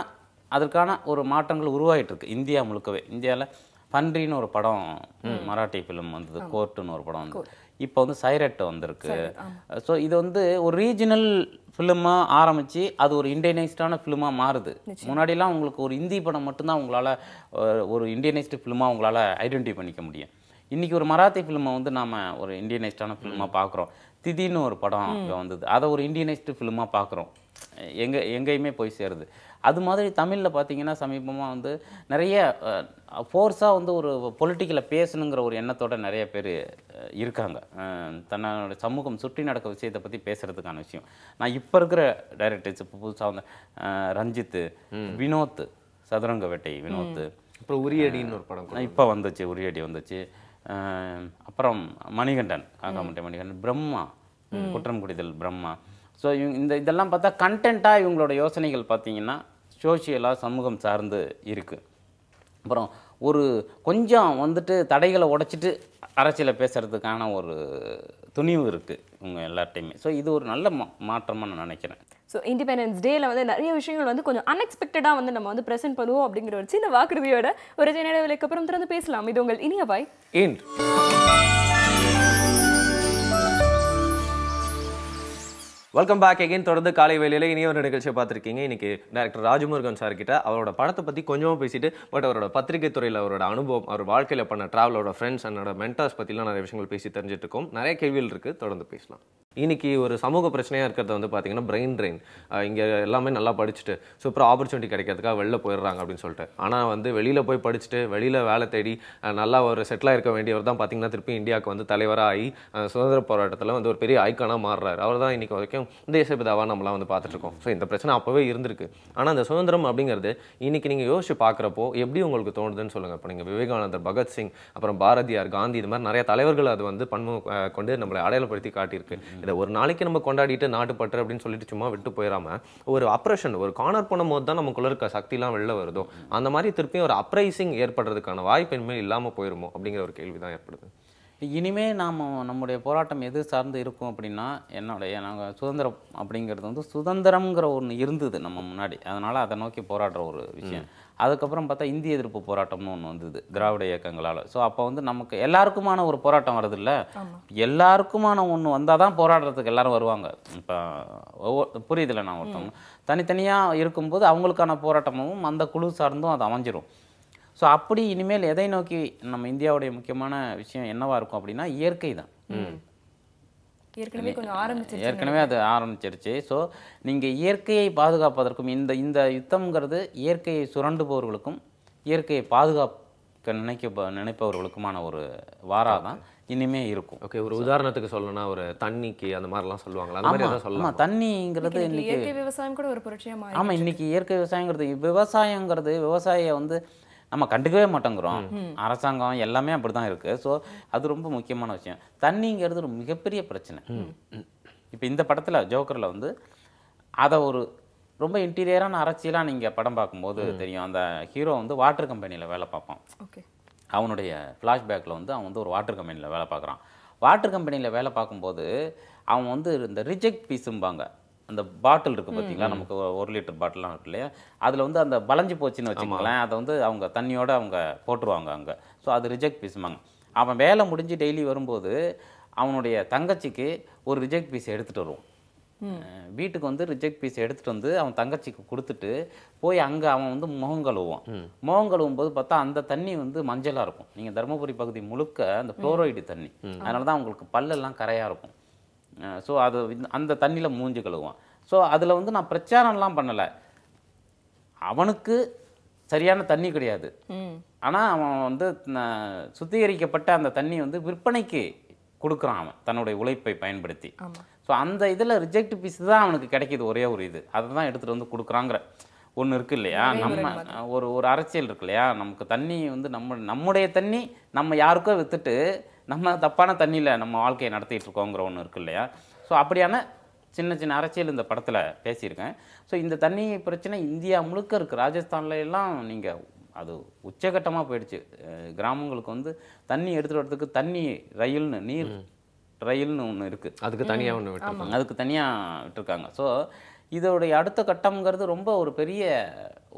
அதற்கான ஒரு மாற்றங்கள் உருவாகிட்டு இருக்கு இந்தியா முழுக்கவே இந்தியாவில் பன்றின்னு ஒரு படம் மராட்டி ஃபிலிம் வந்தது கோர்ட்டுன்னு ஒரு படம் வந்தது இப்போ வந்து சைரட் வந்திருக்கு ஸோ இது வந்து ஒரு ரீஜனல் ஃபிலிமாக ஆரம்பித்து அது ஒரு இண்டியனைஸ்டான ஃபிலிமாக மாறுது முன்னாடிலாம் உங்களுக்கு ஒரு இந்தி படம் மட்டும்தான் உங்களால் ஒரு இண்டியனைஸ்டு ஃபிலிமாக உங்களால் ஐடென்டிஃபை பண்ணிக்க முடியும் இன்றைக்கி ஒரு மராத்தி ஃபிலிமை வந்து நாம் ஒரு இண்டியனைஸ்டான ஃபிலிமாக பார்க்குறோம் திதின்னு ஒரு படம் வந்தது அதை ஒரு இண்டியனைஸ்டு ஃபிலிமாக பார்க்குறோம் எங்கே எங்கேயுமே போய் சேருது அது மாதிரி தமிழில் பார்த்தீங்கன்னா சமீபமாக வந்து நிறைய ஃபோர்ஸாக வந்து ஒரு பொலிட்டிக்கலில் பேசணுங்கிற ஒரு எண்ணத்தோடு நிறைய பேர் இருக்காங்க தன்னோட சமூகம் சுற்றி நடக்க விஷயத்தை பற்றி பேசுகிறதுக்கான விஷயம் நான் இப்போ இருக்கிற டைரக்டர்ஸ் இப்போ புதுசாக வந்து ரஞ்சித்து வினோத் சதுரங்க வேட்டை வினோத்து அப்புறம் உரியடின்னு ஒரு படம் இப்போ வந்துச்சு உரியடி வந்துச்சு அப்புறம் மணிகண்டன் ஆகாமட்டை மணிகண்டன் பிரம்மா குற்றம் குடிதல் பிரம்மா ஸோ இவங்க இந்த இதெல்லாம் பார்த்தா கண்டென்ட்டாக இவங்களோட யோசனைகள் பார்த்தீங்கன்னா சோஷியலாக சமூகம் சார்ந்து இருக்குது அப்புறம் ஒரு கொஞ்சம் வந்துட்டு தடைகளை உடைச்சிட்டு அரசியலில் பேசுகிறதுக்கான ஒரு துணிவு இருக்குது இவங்க எல்லார்ட்டையுமே ஸோ இது ஒரு நல்ல மா மாற்றமாக நான் நினைக்கிறேன் ஸோ இண்டிபெண்டன்ஸ் டேல வந்து நிறைய விஷயங்கள் வந்து கொஞ்சம் அன்எக்ஸ்பெக்டடாக வந்து நம்ம வந்து ப்ரெசென்ட் பண்ணுவோம் அப்படிங்கிற ஒரு சின்ன வாக்குறுதியோட ஒரு ஜெனரேவலுக்கு அப்புறம் திறந்து பேசலாம் இது உங்கள் இனிய பாய் ஏன் வெல்கம் பேக் எகைன் தொடர்ந்து காலை வேலையில் இனிய ஒரு நிகழ்ச்சியை பார்த்துருக்கீங்க இன்றைக்கி டேரக்டர் ராஜமுருகன் சார் கிட்ட அவரோட படத்தை பற்றி கொஞ்சமாக பேசிட்டு பட் அவரோட பத்திரிகை துறையில் அவரோட அனுபவம் அவர் வாழ்க்கையில் பண்ண ட்ராவலோட ஃப்ரெண்ட்ஸ் என்னோட மென்டாஸ் பற்றிலாம் நிறைய விஷயங்கள் பேசி தெரிஞ்சுட்டு இருக்கோம் நிறைய கேள்விகள் இருக்குது தொடர்ந்து பேசலாம் இன்றைக்கி ஒரு சமூக பிரச்சனையாக இருக்கிறது வந்து பார்த்திங்கன்னா பிரெயின் ட்ரெயின் இங்கே எல்லாமே நல்லா படிச்சுட்டு சூப்பராக ஆப்பர்ச்சுனிட்டி கிடைக்கிறதுக்காக வெளில போயிடுறாங்க அப்படின்னு சொல்லிட்டு ஆனால் வந்து வெளியில் போய் படிச்சுட்டு வெளியில் வேலை தேடி நல்லா ஒரு செட்டிலாக இருக்க வேண்டியவர் தான் பார்த்திங்கன்னா திருப்பி இந்தியாவுக்கு வந்து தலைவராக ஆகி சுதந்திர போராட்டத்தில் வந்து ஒரு பெரிய ஐக்கானாக மாறுறாரு அவர் தான் இன்றைக்கி வரைக்கும் தேசபிதாவாக நம்மளாம் வந்து பார்த்துட்ருக்கோம் ஸோ இந்த பிரச்சனை அப்போவே இருந்திருக்கு ஆனால் அந்த சுதந்திரம் அப்படிங்கிறது இன்றைக்கி நீங்கள் யோசிச்சு பார்க்குறப்போ எப்படி உங்களுக்கு தோணுதுன்னு சொல்லுங்கள் இப்போ நீங்கள் விவேகானந்தர் பகத்சிங் அப்புறம் பாரதியார் காந்தி இது மாதிரி நிறைய தலைவர்கள் அது வந்து பன்மு கொண்டு நம்மளை அடையாளப்படுத்தி காட்டியிருக்கு இதை ஒரு நாளைக்கு நம்ம கொண்டாடிட்டு நாட்டுப்பற்று அப்படின்னு சொல்லிட்டு சும்மா விட்டு போயிடாமல் ஒரு அப்ரேஷன் ஒரு கார்னர் போன போது தான் நமக்குள்ள இருக்க சக்திலாம் வெளில வருதோ அந்த மாதிரி திருப்பியும் ஒரு அப்ரைசிங் ஏற்படுறதுக்கான வாய்ப்பு இனிமேல் இல்லாமல் போயிருமோ அப்படிங்கிற ஒரு கேள்வி தான் ஏற்படுது இனிமே நாம் நம்முடைய போராட்டம் எது சார்ந்து இருக்கும் அப்படின்னா என்னுடைய நாங்கள் சுதந்திரம் அப்படிங்கிறது வந்து சுதந்திரம்ங்கிற ஒன்று இருந்தது நம்ம முன்னாடி அதனால் அதை நோக்கி போராடுற ஒரு விஷயம் அதுக்கப்புறம் பார்த்தா இந்திய எதிர்ப்பு போராட்டம்னு ஒன்று வந்தது திராவிட இயக்கங்களால் ஸோ அப்போ வந்து நமக்கு எல்லாருக்குமான ஒரு போராட்டம் வருது இல்லை எல்லாருக்குமான ஒன்று வந்தால் தான் போராடுறதுக்கு எல்லாரும் வருவாங்க இப்போ ஒவ்வொரு புரியுதில்ல நான் ஒருத்தவங்க தனித்தனியாக இருக்கும்போது அவங்களுக்கான போராட்டமும் அந்த குழு சார்ந்தும் அது அமைஞ்சிரும் ஸோ அப்படி இனிமேல் எதை நோக்கி நம்ம இந்தியாவுடைய முக்கியமான விஷயம் என்னவாக இருக்கும் அப்படின்னா இயற்கை தான் ஏற்கனவே கொஞ்சம் ஆரம்பிச்சிருச்சு ஏற்கனவே அது ஆரம்பிச்சிருச்சு ஸோ நீங்கள் இயற்கையை பாதுகாப்பதற்கும் இந்த இந்த யுத்தம்ங்கிறது இயற்கையை சுரண்டுபவர்களுக்கும் இயற்கையை பாதுகாக்க நினைக்க நினைப்பவர்களுக்குமான ஒரு வாரா தான் இனிமே இருக்கும் ஓகே ஒரு உதாரணத்துக்கு சொல்லணும்னா ஒரு தண்ணிக்கு அந்த மாதிரிலாம் சொல்லுவாங்களா அந்த மாதிரி சொல்லலாம் தண்ணிங்கிறது இன்னைக்கு இயற்கை விவசாயம் கூட ஒரு புரட்சியமாக ஆமாம் இன்னைக்கு இயற்கை விவசாயங்கிறது விவசாயங்கிறது விவசாயம் வந்து நம்ம கண்டுக்கவே மாட்டேங்கிறோம் அரசாங்கம் எல்லாமே அப்படி தான் இருக்குது ஸோ அது ரொம்ப முக்கியமான விஷயம் தண்ணிங்கிறது ஒரு மிகப்பெரிய பிரச்சனை இப்போ இந்த படத்தில் ஜோக்கரில் வந்து அதை ஒரு ரொம்ப இன்டீரியரான அரசியலாக நீங்கள் படம் பார்க்கும்போது தெரியும் அந்த ஹீரோ வந்து வாட்டர் கம்பெனியில் வேலை பார்ப்பான் அவனுடைய ஃப்ளாஷ்பேக்கில் வந்து அவன் வந்து ஒரு வாட்டர் கம்பெனியில் வேலை பார்க்குறான் வாட்டர் கம்பெனியில் வேலை பார்க்கும்போது அவன் வந்து இந்த ரிஜெக்ட் பீஸும்பாங்க அந்த பாட்டில் இருக்குது பார்த்தீங்களா நமக்கு ஒரு லிட்டர் பாட்டிலாம் இருக்கு இல்லையா அதில் வந்து அந்த வளைஞ்சு போச்சுன்னு வச்சுக்கலாம் அதை வந்து அவங்க தண்ணியோடு அவங்க போட்டுருவாங்க அங்கே ஸோ அது ரிஜெக்ட் பீஸ்மாங்க அவன் வேலை முடிஞ்சு டெய்லி வரும்போது அவனுடைய தங்கச்சிக்கு ஒரு ரிஜெக்ட் பீஸ் எடுத்துகிட்டு வருவான் வீட்டுக்கு வந்து ரிஜெக்ட் பீஸ் எடுத்துகிட்டு வந்து அவன் தங்கச்சிக்கு கொடுத்துட்டு போய் அங்கே அவன் வந்து முகம் கழுவுவான் முகம் கழுவும் போது பார்த்தா அந்த தண்ணி வந்து மஞ்சளாக இருக்கும் நீங்கள் தருமபுரி பகுதி முழுக்க அந்த புளோரைடு தண்ணி அதனால தான் அவங்களுக்கு பல்லெல்லாம் கரையாக இருக்கும் ஸோ அது அந்த தண்ணியில் மூஞ்சி கழுவான் ஸோ அதில் வந்து நான் பிரச்சாரம்லாம் பண்ணலை அவனுக்கு சரியான தண்ணி கிடையாது ஆனால் அவன் வந்து சுத்திகரிக்கப்பட்ட அந்த தண்ணி வந்து விற்பனைக்கு கொடுக்குறான் அவன் தன்னுடைய உழைப்பை பயன்படுத்தி ஸோ அந்த இதில் ரிஜெக்ட் பீஸ் தான் அவனுக்கு கிடைக்கிது ஒரே ஒரு இது அதை தான் எடுத்துகிட்டு வந்து கொடுக்குறாங்கிற ஒன்று இருக்கு இல்லையா நம்ம ஒரு ஒரு அரசியல் இருக்கு இல்லையா நமக்கு தண்ணி வந்து நம்ம நம்முடைய தண்ணி நம்ம யாருக்கோ விற்றுட்டு நம்ம தப்பான தண்ணியில் நம்ம வாழ்க்கையை நடத்திட்டு இருக்கோங்கிற ஒன்று இருக்கு இல்லையா ஸோ அப்படியான சின்ன சின்ன அரசியல் இந்த படத்தில் பேசியிருக்கேன் ஸோ இந்த தண்ணி பிரச்சனை இந்தியா முழுக்க இருக்குது ராஜஸ்தான்ல எல்லாம் நீங்கள் அது உச்சகட்டமாக போயிடுச்சு கிராமங்களுக்கு வந்து தண்ணி எடுத்துகிட்டு வர்றதுக்கு தண்ணி ரயில்னு நீர் ரயில்னு ஒன்று இருக்குது அதுக்கு தனியாக ஒன்று விட்டுருக்காங்க அதுக்கு தனியாக விட்டுருக்காங்க ஸோ இதோடைய அடுத்த கட்டம்ங்கிறது ரொம்ப ஒரு பெரிய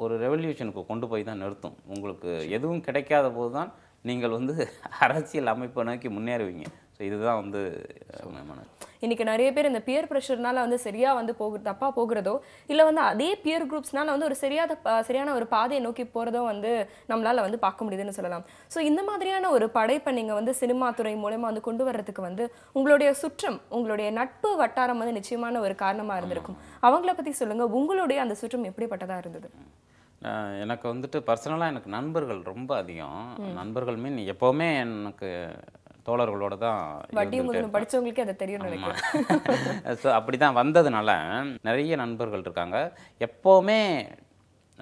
ஒரு ரெவல்யூஷனுக்கு கொண்டு போய் தான் நிறுத்தும் உங்களுக்கு எதுவும் கிடைக்காத போது தான் நீங்கள் வந்து அரசியல் அமைப்பை நோக்கி முன்னேறுவீங்க ஸோ இதுதான் வந்து இன்றைக்கி நிறைய பேர் இந்த பியர் ப்ரெஷர்னால வந்து சரியாக வந்து போகு தப்பாக போகிறதோ இல்லை வந்து அதே பியர் குரூப்ஸ்னால வந்து ஒரு சரியாத சரியான ஒரு பாதையை நோக்கி போகிறதோ வந்து நம்மளால் வந்து பார்க்க முடியுதுன்னு சொல்லலாம் ஸோ இந்த மாதிரியான ஒரு படைப்பை நீங்கள் வந்து சினிமா துறை மூலயமா வந்து கொண்டு வர்றதுக்கு வந்து உங்களுடைய சுற்றம் உங்களுடைய நட்பு வட்டாரம் வந்து நிச்சயமான ஒரு காரணமாக இருந்திருக்கும் அவங்கள பற்றி சொல்லுங்கள் உங்களுடைய அந்த சுற்றம் எப்படிப்பட்டதாக இருந்தது எனக்கு வந்துட்டு பர்சனலாக எனக்கு நண்பர்கள் ரொம்ப அதிகம் நண்பர்கள் மீன் எப்போவுமே எனக்கு தோழர்களோட தான் படித்தவங்களுக்கு அதை தெரியும் ஸோ அப்படி தான் வந்ததுனால நிறைய நண்பர்கள் இருக்காங்க எப்போவுமே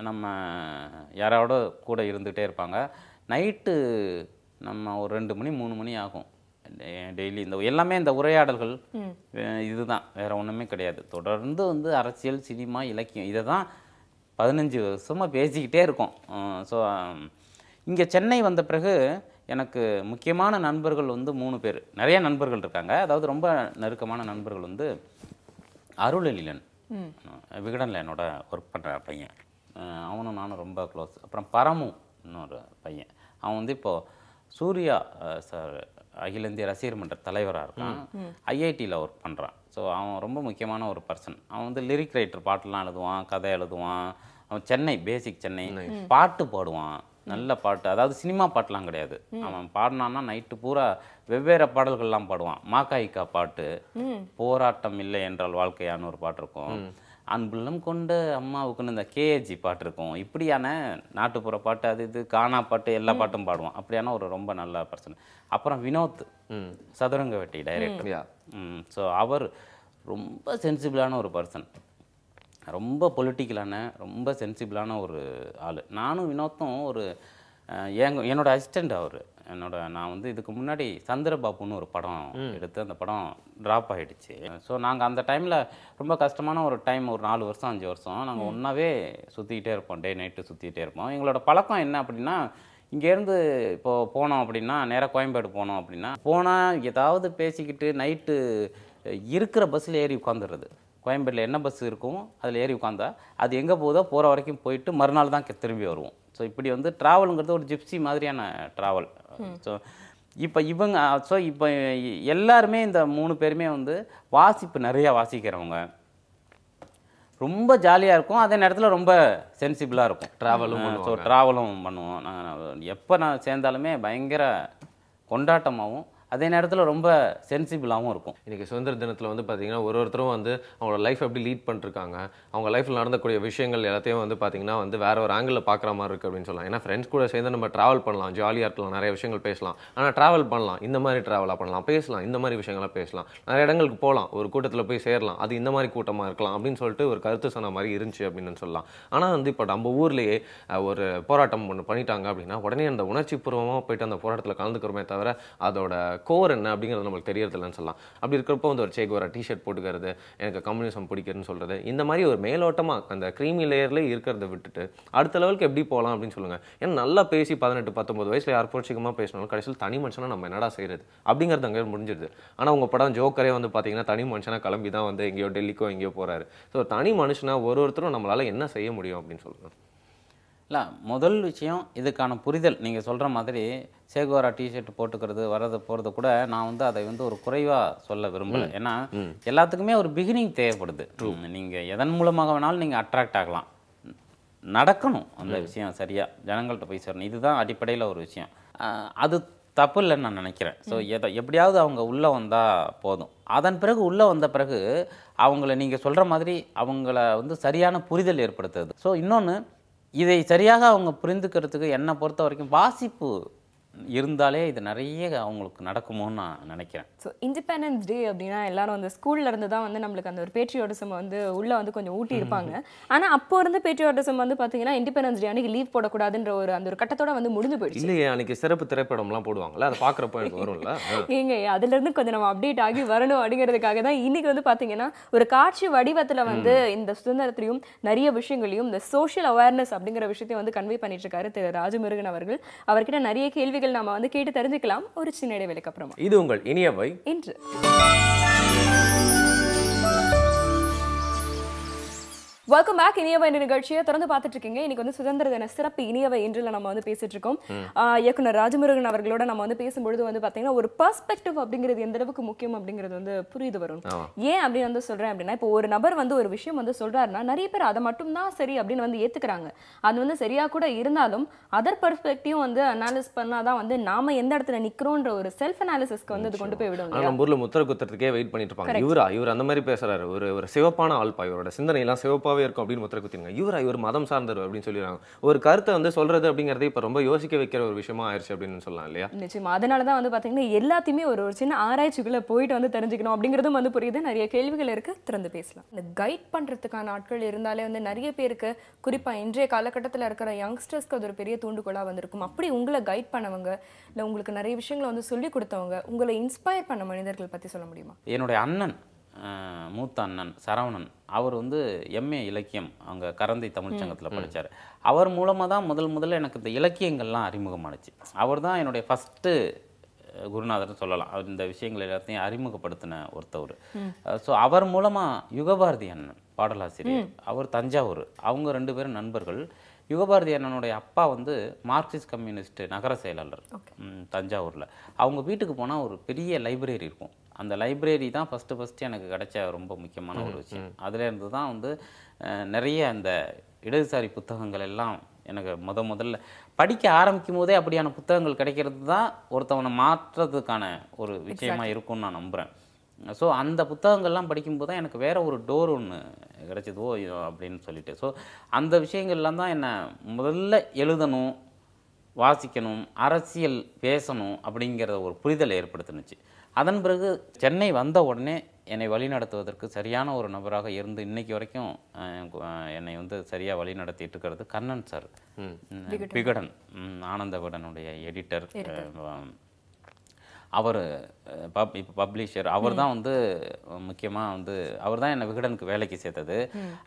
நம்ம யாராவோட கூட இருந்துகிட்டே இருப்பாங்க நைட்டு நம்ம ஒரு ரெண்டு மணி மூணு மணி ஆகும் டெய்லி இந்த எல்லாமே இந்த உரையாடல்கள் இதுதான் வேற ஒன்றுமே கிடையாது தொடர்ந்து வந்து அரசியல் சினிமா இலக்கியம் இதை தான் பதினஞ்சு வருஷமாக பேசிக்கிட்டே இருக்கோம் ஸோ இங்கே சென்னை வந்த பிறகு எனக்கு முக்கியமான நண்பர்கள் வந்து மூணு பேர் நிறைய நண்பர்கள் இருக்காங்க அதாவது ரொம்ப நெருக்கமான நண்பர்கள் வந்து அருளெழிலன் விகடனில் என்னோட ஒர்க் பண்ணுற பையன் அவனும் நானும் ரொம்ப க்ளோஸ் அப்புறம் பரமு இன்னொரு பையன் அவன் வந்து இப்போது சூர்யா சார் அகில இந்திய ரசிகர் மன்ற தலைவராக இருக்கான் ஐஐடியில் ஒர்க் பண்ணுறான் ஸோ அவன் ரொம்ப முக்கியமான ஒரு பர்சன் அவன் வந்து லிரிக் ரைட்டர் பாட்டெலாம் எழுதுவான் கதை எழுதுவான் அவன் சென்னை பேசிக் சென்னை பாட்டு பாடுவான் நல்ல பாட்டு அதாவது சினிமா பாட்டெலாம் கிடையாது அவன் பாடினான்னா நைட்டு பூரா வெவ்வேறு பாடல்கள்லாம் பாடுவான் மாக்காய்க்கா பாட்டு போராட்டம் இல்லை என்றால் வாழ்க்கையான ஒரு பாட்டு இருக்கும் அன்புள்ளம் கொண்ட அம்மாவுக்குன்னு இந்த கேஏஜி பாட்டு இருக்கும் இப்படியான நாட்டுப்புற பாட்டு அது இது கானா பாட்டு எல்லா பாட்டும் பாடுவோம் அப்படியான ஒரு ரொம்ப நல்ல பர்சன் அப்புறம் வினோத் சதுரங்க வெட்டி டைரக்டர் ஸோ அவர் ரொம்ப சென்சிபிளான ஒரு பர்சன் ரொம்ப பொலிட்டிக்கலான ரொம்ப சென்சிபிளான ஒரு ஆள் நானும் வினோத்தும் ஒரு என்னோட அசிஸ்டண்ட் அவர் என்னோட நான் வந்து இதுக்கு முன்னாடி சந்திரபாபுன்னு ஒரு படம் எடுத்து அந்த படம் ட்ராப் ஆகிடுச்சு ஸோ நாங்கள் அந்த டைமில் ரொம்ப கஷ்டமான ஒரு டைம் ஒரு நாலு வருஷம் அஞ்சு வருஷம் நாங்கள் ஒன்றாவே சுற்றிக்கிட்டே இருப்போம் டே நைட்டு சுற்றிக்கிட்டே இருப்போம் எங்களோட பழக்கம் என்ன அப்படின்னா இங்கேருந்து இப்போது போனோம் அப்படின்னா நேராக கோயம்பேடு போனோம் அப்படின்னா போனால் ஏதாவது பேசிக்கிட்டு நைட்டு இருக்கிற பஸ்ஸில் ஏறி உட்காந்துடுறது கோயம்பேட்டில் என்ன பஸ் இருக்கும் அதில் ஏறி உட்காந்தா அது எங்கே போதோ போகிற வரைக்கும் போயிட்டு மறுநாள் தான் திரும்பி வருவோம் ஸோ இப்படி வந்து ட்ராவலுங்கிறது ஒரு ஜிப்சி மாதிரியான ட்ராவல் ஸோ இப்போ இவங்க ஸோ இப்போ எல்லாருமே இந்த மூணு பேருமே வந்து வாசிப்பு நிறையா வாசிக்கிறவங்க ரொம்ப ஜாலியாக இருக்கும் அதே நேரத்தில் ரொம்ப சென்சிபிளாக இருக்கும் ட்ராவலும் ஸோ ட்ராவலும் பண்ணுவோம் நாங்கள் எப்போ நான் சேர்ந்தாலுமே பயங்கர கொண்டாட்டமாகவும் அதே நேரத்தில் ரொம்ப சென்சிபிளாகவும் இருக்கும் இன்றைக்கி சுதந்திர தினத்தில் வந்து பார்த்திங்கன்னா ஒரு ஒருத்தரும் வந்து அவங்களோட லைஃப் எப்படி லீட் பண்ணிருக்காங்க அவங்க லைஃப்பில் நடந்தக்கூடிய விஷயங்கள் எல்லாத்தையும் வந்து பார்த்திங்கன்னா வந்து வேறு ஒரு ஆங்கிளில் பார்க்குற மாதிரி இருக்குது அப்படின்னு சொல்லலாம் ஏன்னா ஃப்ரெண்ட்ஸ் கூட சேர்ந்து நம்ம ட்ராவல் பண்ணலாம் ஜாலியாக இருக்கலாம் நிறைய விஷயங்கள் பேசலாம் ஆனால் ட்ராவல் பண்ணலாம் இந்த மாதிரி ட்ராவலாக பண்ணலாம் பேசலாம் இந்த மாதிரி விஷயங்களாக பேசலாம் நிறைய இடங்களுக்கு போகலாம் ஒரு கூட்டத்தில் போய் சேரலாம் அது இந்த மாதிரி கூட்டமாக இருக்கலாம் அப்படின்னு சொல்லிட்டு ஒரு கருத்து சொன்ன மாதிரி இருந்துச்சு அப்படின்னு சொல்லலாம் ஆனால் வந்து இப்போ நம்ம ஊர்லேயே ஒரு போராட்டம் ஒன்று பண்ணிட்டாங்க அப்படின்னா உடனே அந்த உணர்ச்சி பூர்வமாக போயிட்டு அந்த போராட்டத்தில் கலந்துக்கிறோமே தவிர அதோட கோர் என்ன அப்படிங்கிறது நம்மளுக்கு தெரியறதில்லன்னு சொல்லலாம் அப்படி இருக்கிறப்போ வந்து ஒரு சேகோரா டிஷர்ட் போட்டுக்கிறது எனக்கு கம்யூனிசம் பிடிக்கிறதுன்னு சொல்கிறது இந்த மாதிரி ஒரு மேலோட்டமாக அந்த க்ரீமி லேயர்லேயே இருக்கிறத விட்டுட்டு அடுத்த லெவலுக்கு எப்படி போகலாம் அப்படின்னு சொல்லுங்கள் ஏன்னா நல்லா பேசி பதினெட்டு பத்தொம்பது வயசில் யார் புரட்சிகமாக பேசினாலும் கடைசியில் தனி மனுஷனாக நம்ம என்னடா செய்கிறது அப்படிங்கிறது அங்கே முடிஞ்சிருது ஆனால் உங்கள் படம் ஜோக்கரே வந்து பார்த்தீங்கன்னா தனி மனுஷனாக கிளம்பி தான் வந்து எங்கேயோ டெல்லிக்கோ எங்கேயோ போகிறாரு ஸோ தனி மனுஷனாக ஒரு ஒருத்தரும் நம்மளால் என்ன செய்ய முடியும் அப்படின்னு சொல்லுங்கள் இல்லை முதல் விஷயம் இதுக்கான புரிதல் நீங்கள் சொல்கிற மாதிரி சேகோரா டிஷர்ட் போட்டுக்கிறது வர்றது போகிறது கூட நான் வந்து அதை வந்து ஒரு குறைவாக சொல்ல விரும்பலை ஏன்னா எல்லாத்துக்குமே ஒரு பிகினிங் தேவைப்படுது நீங்கள் எதன் மூலமாக வேணாலும் நீங்கள் அட்ராக்ட் ஆகலாம் நடக்கணும் அந்த விஷயம் சரியாக ஜனங்கள்கிட்ட போய் சேரணும் இதுதான் அடிப்படையில் ஒரு விஷயம் அது தப்பு இல்லைன்னு நான் நினைக்கிறேன் ஸோ எதை எப்படியாவது அவங்க உள்ளே வந்தால் போதும் அதன் பிறகு உள்ளே வந்த பிறகு அவங்கள நீங்கள் சொல்கிற மாதிரி அவங்கள வந்து சரியான புரிதல் ஏற்படுத்துறது ஸோ இன்னொன்று இதை சரியாக அவங்க புரிந்துக்கிறதுக்கு என்னை பொறுத்த வரைக்கும் வாசிப்பு இருந்தாலே இது நிறைய அவங்களுக்கு நடக்குமோன்னு நான் நினைக்கிறேன் ஸோ இண்டிபெண்டன்ஸ் டே அப்படின்னா எல்லாரும் வந்து ஸ்கூல்ல இருந்து தான் வந்து நம்மளுக்கு அந்த ஒரு பேட்ரியோடிசம் வந்து உள்ளே வந்து கொஞ்சம் ஊட்டி இருப்பாங்க ஆனால் அப்போ இருந்து பேட்ரியோடிசம் வந்து பார்த்தீங்கன்னா இண்டிபெண்டன்ஸ் டே அன்னைக்கு லீவ் போடக்கூடாதுன்ற ஒரு அந்த ஒரு கட்டத்தோட வந்து முடிஞ்சு போயிடுச்சு இல்லையே அன்னைக்கு சிறப்பு திரைப்படம்லாம் போடுவாங்கல்ல அதை பார்க்குறப்போ எனக்கு வரும்ல ஏங்க அதுலேருந்து கொஞ்சம் நம்ம அப்டேட் ஆகி வரணும் அப்படிங்கிறதுக்காக தான் இன்னைக்கு வந்து பார்த்தீங்கன்னா ஒரு காட்சி வடிவத்தில் வந்து இந்த சுதந்திரத்திலையும் நிறைய விஷயங்களையும் இந்த சோஷியல் அவேர்னஸ் அப்படிங்கிற விஷயத்தையும் வந்து கன்வே பண்ணிட்டு இருக்காரு திரு ராஜமுருகன் அவர்கள் அவர்கிட்ட நிறைய கேள்விகள் பாடல்கள் நாம வந்து கேட்டு தெரிஞ்சுக்கலாம் ஒரு சின்ன இடைவெளிக்கு அப்புறமா இது உங்கள் இனியவை இன்று வெல்கம் பேக் இனியவை என்ற நிகழ்ச்சியை தொடர்ந்து பார்த்துட்டு இருக்கீங்க இன்னைக்கு வந்து சுதந்திர தின சிறப்பு இனியவை இன்றில் நம்ம வந்து பேசிட்டு இருக்கோம் இயக்குனர் ராஜமுருகன் அவர்களோட நம்ம வந்து பேசும்பொழுது வந்து பார்த்தீங்கன்னா ஒரு பர்ஸ்பெக்டிவ் அப்படிங்கிறது எந்த அளவுக்கு முக்கியம் அப்படிங்கிறது வந்து புரியுது வரும் ஏன் அப்படின்னு வந்து சொல்றேன் அப்படின்னா இப்போ ஒரு நபர் வந்து ஒரு விஷயம் வந்து சொல்றாருன்னா நிறைய பேர் அதை மட்டும் தான் சரி அப்படின்னு வந்து ஏத்துக்கிறாங்க அது வந்து சரியா கூட இருந்தாலும் அதர் பர்ஸ்பெக்டிவ் வந்து அனாலிஸ் பண்ணாதான் வந்து நாம எந்த இடத்துல நிக்கிறோன்ற ஒரு செல்ஃப் அனாலிசிஸ்க்கு வந்து அது கொண்டு போய் விடும் நம்ம ஊர்ல முத்திர குத்துறதுக்கே வெயிட் பண்ணிட்டு இருப்பாங்க இவரா இவர் அந்த மாதிரி பேசுறாரு ஒரு ஒரு சிவப்பான ஆள்பா இவரோட சிந்தனை எல்லாம் சிவப்பா நல்லாவே இருக்கும் அப்படின்னு முத்திர குத்தினுங்க இவர் இவர் மதம் சார்ந்தவர் அப்படின்னு சொல்லிடுறாங்க ஒரு கருத்தை வந்து சொல்றது அப்படிங்கிறதே இப்போ ரொம்ப யோசிக்க வைக்கிற ஒரு விஷயமா ஆயிடுச்சு அப்படின்னு சொல்லலாம் இல்லையா நிச்சயமா அதனால தான் வந்து பார்த்தீங்கன்னா எல்லாத்தையுமே ஒரு ஒரு சின்ன ஆராய்ச்சிகளை போயிட்டு வந்து தெரிஞ்சுக்கணும் அப்படிங்கிறதும் வந்து புரியுது நிறைய கேள்விகள் இருக்கு திறந்து பேசலாம் இந்த கைட் பண்ணுறதுக்கான ஆட்கள் இருந்தாலே வந்து நிறைய பேருக்கு குறிப்பாக இன்றைய காலகட்டத்தில் இருக்கிற யங்ஸ்டர்ஸ்க்கு அது ஒரு பெரிய தூண்டுகோலாக வந்திருக்கும் அப்படி உங்களை கைட் பண்ணவங்க இல்லை உங்களுக்கு நிறைய விஷயங்களை வந்து சொல்லி கொடுத்தவங்க உங்களை இன்ஸ்பயர் பண்ண மனிதர்கள் பற்றி சொல்ல முடியுமா என்னுடைய அண்ணன் மூத்த அண்ணன் சரவணன் அவர் வந்து எம்ஏ இலக்கியம் அவங்க கரந்தை தமிழ் சங்கத்தில் படித்தார் அவர் மூலமாக தான் முதல் முதல்ல எனக்கு இந்த இலக்கியங்கள்லாம் அறிமுகமானுச்சு அவர் தான் என்னுடைய ஃபஸ்ட்டு குருநாதர் சொல்லலாம் அவர் இந்த விஷயங்கள் எல்லாத்தையும் அறிமுகப்படுத்தின ஒருத்தவர் ஸோ அவர் மூலமாக யுகபாரதி அண்ணன் பாடலாசிரியர் அவர் தஞ்சாவூர் அவங்க ரெண்டு பேரும் நண்பர்கள் யுகபாரதி அண்ணனுடைய அப்பா வந்து மார்க்சிஸ்ட் கம்யூனிஸ்ட் நகர செயலாளர் தஞ்சாவூரில் அவங்க வீட்டுக்கு போனால் ஒரு பெரிய லைப்ரரி இருக்கும் அந்த லைப்ரரி தான் ஃபஸ்ட்டு ஃபஸ்ட்டு எனக்கு கிடைச்ச ரொம்ப முக்கியமான ஒரு விஷயம் அதுலேருந்து தான் வந்து நிறைய அந்த இடதுசாரி புத்தகங்கள் எல்லாம் எனக்கு முத முதல்ல படிக்க ஆரம்பிக்கும் போதே அப்படியான புத்தகங்கள் கிடைக்கிறது தான் ஒருத்தவனை மாற்றுறதுக்கான ஒரு விஷயமா இருக்கும்னு நான் நம்புகிறேன் ஸோ அந்த புத்தகங்கள்லாம் படிக்கும்போது தான் எனக்கு வேறு ஒரு டோர் ஒன்று கிடச்சிதுவோ அப்படின்னு சொல்லிட்டு ஸோ அந்த விஷயங்கள்லாம் தான் என்னை முதல்ல எழுதணும் வாசிக்கணும் அரசியல் பேசணும் அப்படிங்கிற ஒரு புரிதல் ஏற்படுத்தினுச்சு அதன் பிறகு சென்னை வந்த உடனே என்னை வழி நடத்துவதற்கு சரியான ஒரு நபராக இருந்து இன்னைக்கு வரைக்கும் என்னை வந்து சரியாக வழி நடத்திட்டு இருக்கிறது கண்ணன் சார் விகடன் ஆனந்த எடிட்டர் அவர் பப் இப்போ பப்ளிஷர் அவர் தான் வந்து முக்கியமாக வந்து அவர் தான் என்னை விகடனுக்கு வேலைக்கு சேர்த்தது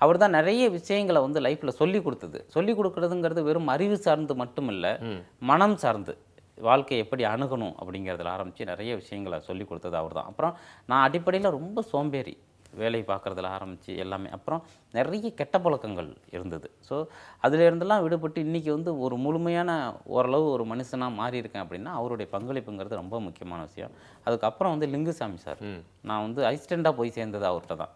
அவர் தான் நிறைய விஷயங்களை வந்து லைஃப்பில் சொல்லி கொடுத்தது சொல்லி கொடுக்குறதுங்கிறது வெறும் அறிவு சார்ந்து மட்டும் இல்லை மனம் சார்ந்து வாழ்க்கையை எப்படி அணுகணும் அப்படிங்கிறதுல ஆரம்பித்து நிறைய விஷயங்களை சொல்லி கொடுத்தது அவர் தான் அப்புறம் நான் அடிப்படையில் ரொம்ப சோம்பேறி வேலை பார்க்குறதுல ஆரம்பித்து எல்லாமே அப்புறம் நிறைய கெட்ட பழக்கங்கள் இருந்தது ஸோ அதிலிருந்தெல்லாம் விடுபட்டு இன்றைக்கி வந்து ஒரு முழுமையான ஓரளவு ஒரு மனுஷனாக மாறி இருக்கேன் அப்படின்னா அவருடைய பங்களிப்புங்கிறது ரொம்ப முக்கியமான விஷயம் அதுக்கப்புறம் வந்து லிங்குசாமி சார் நான் வந்து அசிஸ்டண்ட்டாக போய் சேர்ந்தது அவர்கிட்ட தான்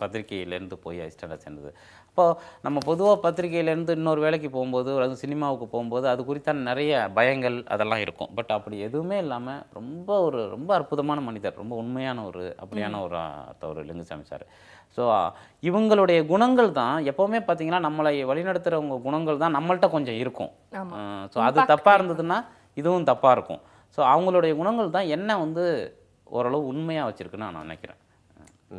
பத்திரிகையிலேருந்து போய் அசிஸ்டண்டாக சேர்ந்தது அப்போது நம்ம பொதுவாக பத்திரிகையிலேருந்து இன்னொரு வேலைக்கு போகும்போது அது சினிமாவுக்கு போகும்போது அது குறித்தான நிறைய பயங்கள் அதெல்லாம் இருக்கும் பட் அப்படி எதுவுமே இல்லாமல் ரொம்ப ஒரு ரொம்ப அற்புதமான மனிதர் ரொம்ப உண்மையான ஒரு அப்படியான ஒரு ஒரு லிங்குசாமி சார் ஸோ இவங்களுடைய குணங்கள் தான் எப்போவுமே பார்த்தீங்கன்னா நம்மளை வழிநடத்துகிறவங்க குணங்கள் தான் நம்மள்கிட்ட கொஞ்சம் இருக்கும் ஸோ அது தப்பாக இருந்ததுன்னா இதுவும் தப்பாக இருக்கும் ஸோ அவங்களுடைய குணங்கள் தான் என்ன வந்து ஓரளவு உண்மையாக வச்சுருக்குன்னு நான் நினைக்கிறேன்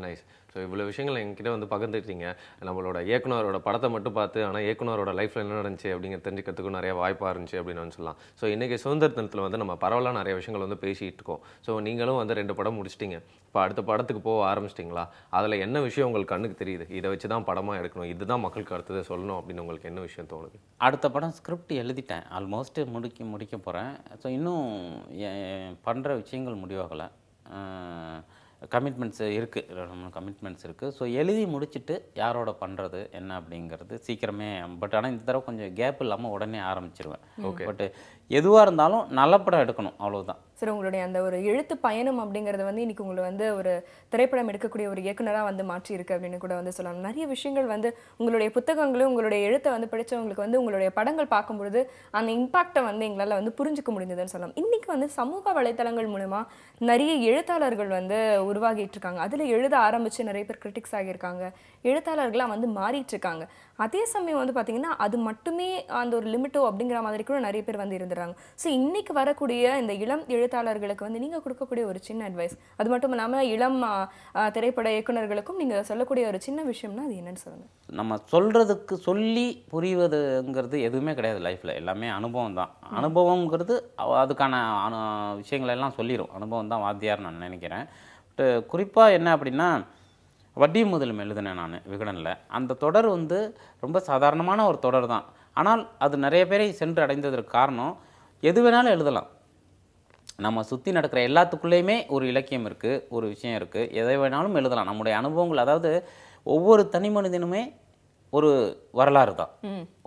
நைஸ் ஸோ இவ்வளோ விஷயங்கள் என்கிட்ட வந்து பகிர்ந்துட்டீங்க நம்மளோட இயக்குனரோட படத்தை மட்டும் பார்த்து ஆனால் இயக்குனரோட லைஃப்பில் என்ன நடந்துச்சு அப்படிங்கிற தெரிஞ்சுக்கிறதுக்கும் நிறைய வாய்ப்பாக இருந்துச்சு அப்படின்னு சொல்லலாம் ஸோ இன்றைக்கி சுதந்திர தினத்தில் வந்து நம்ம பரவலாக நிறைய விஷயங்கள் வந்து பேசிகிட்டு இருக்கோம் ஸோ நீங்களும் வந்து ரெண்டு படம் முடிச்சிட்டிங்க இப்போ அடுத்த படத்துக்கு போக ஆரம்பிச்சிட்டிங்களா அதில் என்ன விஷயம் உங்களுக்கு கண்ணுக்கு தெரியுது இதை வச்சு தான் படமாக எடுக்கணும் இதுதான் மக்களுக்கு அடுத்ததை சொல்லணும் அப்படின்னு உங்களுக்கு என்ன விஷயம் தோணுது அடுத்த படம் ஸ்கிரிப்ட் எழுதிட்டேன் ஆல்மோஸ்ட்டு முடிக்க முடிக்க போகிறேன் ஸோ இன்னும் பண்ணுற விஷயங்கள் முடிவாகலை கமிட்மெண்ட்ஸ் இருக்குது கமிட்மெண்ட்ஸ் இருக்குது ஸோ எழுதி முடிச்சுட்டு யாரோட பண்ணுறது என்ன அப்படிங்கிறது சீக்கிரமே பட் ஆனால் இந்த தடவை கொஞ்சம் கேப் இல்லாமல் உடனே ஆரம்பிச்சிருவேன் ஓகே பட் எதுவாக இருந்தாலும் நல்ல படம் எடுக்கணும் அவ்வளோதான் சார் உங்களுடைய அந்த ஒரு எழுத்து பயணம் அப்படிங்கிறது வந்து இன்றைக்கி உங்களை வந்து ஒரு திரைப்படம் எடுக்கக்கூடிய ஒரு இயக்குனராக வந்து மாற்றி இருக்கு அப்படின்னு கூட வந்து சொல்லலாம் நிறைய விஷயங்கள் வந்து உங்களுடைய புத்தகங்களும் உங்களுடைய எழுத்தை வந்து படித்தவங்களுக்கு வந்து உங்களுடைய படங்கள் பார்க்கும்பொழுது அந்த இம்பாக்டை வந்து எங்களால் வந்து புரிஞ்சுக்க முடிஞ்சதுன்னு சொல்லலாம் இன்றைக்கி வந்து சமூக வலைத்தளங்கள் மூலமாக நிறைய எழுத்தாளர்கள் வந்து உருவாகிட்டு இருக்காங்க அதில் எழுத ஆரம்பித்து நிறைய பேர் கிரிட்டிக்ஸ் ஆகியிருக்காங்க எழுத்தாளர்களாக வந்து மாறிட்டு இருக்காங்க அதே சமயம் வந்து பார்த்திங்கன்னா அது மட்டுமே அந்த ஒரு லிமிட்டோ அப்படிங்கிற மாதிரி கூட நிறைய பேர் வந்து இருந்துடுறாங்க ஸோ இன்றைக்கி வரக்கூடிய இந்த இளம் எழுத்தாளர்களுக்கு வந்து நீங்கள் கொடுக்கக்கூடிய ஒரு சின்ன அட்வைஸ் அது மட்டும் இல்லாமல் இளம் திரைப்பட இயக்குநர்களுக்கும் நீங்கள் சொல்லக்கூடிய ஒரு சின்ன விஷயம்னா அது என்னென்னு சொல்லுங்கள் நம்ம சொல்கிறதுக்கு சொல்லி புரிவதுங்கிறது எதுவுமே கிடையாது லைஃப்பில் எல்லாமே அனுபவம் தான் அனுபவங்கிறது அதுக்கான அனு விஷயங்களெல்லாம் சொல்லிடும் அனுபவம் தான் வாத்தியார் நான் நினைக்கிறேன் பட்டு குறிப்பாக என்ன அப்படின்னா வட்டி முதலும் எழுதினேன் நான் விகடனில் அந்த தொடர் வந்து ரொம்ப சாதாரணமான ஒரு தொடர் தான் ஆனால் அது நிறைய பேரை சென்று அடைந்ததற்கு காரணம் எது வேணாலும் எழுதலாம் நம்ம சுற்றி நடக்கிற எல்லாத்துக்குள்ளேயுமே ஒரு இலக்கியம் இருக்குது ஒரு விஷயம் இருக்குது எதை வேணாலும் எழுதலாம் நம்முடைய அனுபவங்கள் அதாவது ஒவ்வொரு தனி மனிதனுமே ஒரு வரலாறு தான்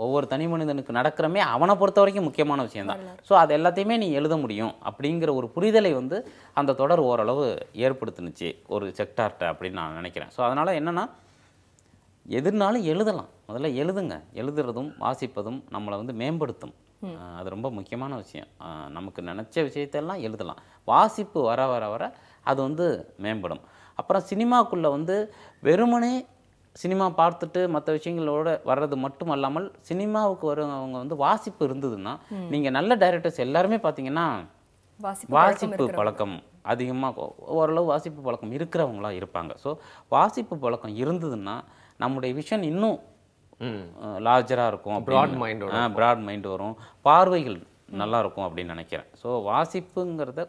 ஒவ்வொரு தனி மனிதனுக்கு நடக்கிறமே அவனை பொறுத்த வரைக்கும் முக்கியமான தான் ஸோ அது எல்லாத்தையுமே நீ எழுத முடியும் அப்படிங்கிற ஒரு புரிதலை வந்து அந்த தொடர் ஓரளவு ஏற்படுத்துனுச்சு ஒரு செக்டார்ட்ட அப்படின்னு நான் நினைக்கிறேன் ஸோ அதனால் என்னென்னா எதிர்னாலும் எழுதலாம் முதல்ல எழுதுங்க எழுதுறதும் வாசிப்பதும் நம்மளை வந்து மேம்படுத்தும் அது ரொம்ப முக்கியமான விஷயம் நமக்கு நினச்ச விஷயத்தெல்லாம் எழுதலாம் வாசிப்பு வர வர வர அது வந்து மேம்படும் அப்புறம் சினிமாக்குள்ளே வந்து வெறுமனே சினிமா பார்த்துட்டு மற்ற விஷயங்களோட வர்றது மட்டும் அல்லாமல் சினிமாவுக்கு வரவங்க வந்து வாசிப்பு இருந்ததுன்னா நீங்கள் நல்ல டைரக்டர்ஸ் எல்லாருமே பார்த்தீங்கன்னா வாசிப்பு பழக்கம் அதிகமாக ஓரளவு வாசிப்பு பழக்கம் இருக்கிறவங்களா இருப்பாங்க ஸோ வாசிப்பு பழக்கம் இருந்ததுன்னா நம்முடைய விஷன் இன்னும் லார்ஜராக இருக்கும் ப்ராட் மைண்ட் ப்ராட் மைண்ட் வரும் பார்வைகள் நல்லா இருக்கும் அப்படின்னு நினைக்கிறேன் ஸோ வாசிப்புங்கிறத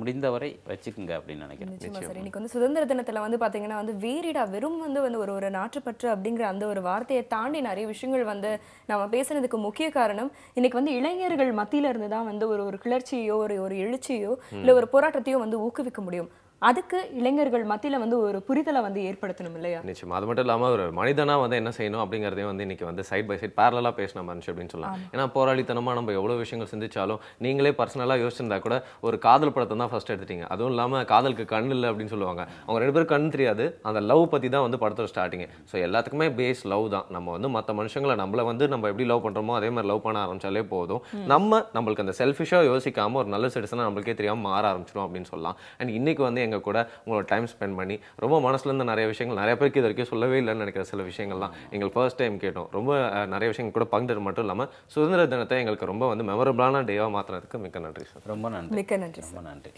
முடிந்தவரை வச்சுக்குங்க அப்படின்னு நினைக்கிறேன் சார் இன்னைக்கு வந்து சுதந்திர தினத்தில் வந்து பார்த்தீங்கன்னா வந்து வேறிடா வெறும் வந்து வந்து ஒரு ஒரு நாற்றுப்பற்று அப்படிங்கிற அந்த ஒரு வார்த்தையை தாண்டி நிறைய விஷயங்கள் வந்து நம்ம பேசுனதுக்கு முக்கிய காரணம் இன்னைக்கு வந்து இளைஞர்கள் மத்தியில இருந்து தான் வந்து ஒரு ஒரு கிளர்ச்சியோ ஒரு ஒரு எழுச்சியோ இல்லை ஒரு போராட்டத்தையோ வந்து ஊக்குவிக்க முடியும் அதுக்கு இளைஞர்கள் மத்தியில் வந்து ஒரு புரிதலை வந்து ஏற்படுத்தணும் இல்லையா நிச்சயம் அது மட்டும் இல்லாமல் ஒரு மனிதனாக வந்து என்ன செய்யணும் அப்படிங்கிறதையும் வந்து இன்றைக்கி வந்து சைட் பை சைட் பேரலாக பேசின மனுஷன் அப்படின்னு சொல்லலாம் ஏன்னா போராளித்தனமாக நம்ம எவ்வளோ விஷயங்கள் சிந்திச்சாலும் நீங்களே பர்சனலாக யோசிச்சிருந்தா கூட ஒரு காதல் படத்தை தான் ஃபஸ்ட் எடுத்துட்டீங்க அதுவும் இல்லாமல் காதலுக்கு கண் இல்லை அப்படின்னு சொல்லுவாங்க அவங்க ரெண்டு பேரும் கண் தெரியாது அந்த லவ் பற்றி தான் வந்து படத்தோட ஸ்டார்டிங் ஸோ எல்லாத்துக்குமே பேஸ் லவ் தான் நம்ம வந்து மற்ற மனுஷங்களை நம்மளை வந்து நம்ம எப்படி லவ் பண்ணுறோமோ அதே மாதிரி லவ் பண்ண ஆரம்பிச்சாலே போதும் நம்ம நம்மளுக்கு அந்த செல்ஃபிஷாக யோசிக்காமல் ஒரு நல்ல சிட்டிசனாக நம்மளுக்கே தெரியாமல் மாற ஆரம்பிச்சிடும் அப்படின்னு சொல்லலாம் அண்ட் இன்றைக்கி வந்து விஷயங்கள் கூட உங்களோட டைம் ஸ்பெண்ட் பண்ணி ரொம்ப மனசுலேருந்து நிறைய விஷயங்கள் நிறைய பேருக்கு இது வரைக்கும் சொல்லவே இல்லைன்னு நினைக்கிற சில விஷயங்கள்லாம் எங்களுக்கு ஃபர்ஸ்ட் டைம் கேட்டோம் ரொம்ப நிறைய விஷயங்கள் கூட பங்குறது மட்டும் இல்லாமல் சுதந்திர தினத்தை எங்களுக்கு ரொம்ப வந்து மெமரபிளான டேவாக மாற்றினதுக்கு மிக்க நன்றி சார் ரொம்ப நன்றி மிக்க நன்றி ரொம்ப நன்றி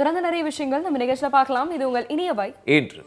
தொடர்ந்து நிறைய விஷயங்கள் நம்ம நிகழ்ச்சியில் பார்க்கலாம் இது உங்கள் இனிய பாய் இன்று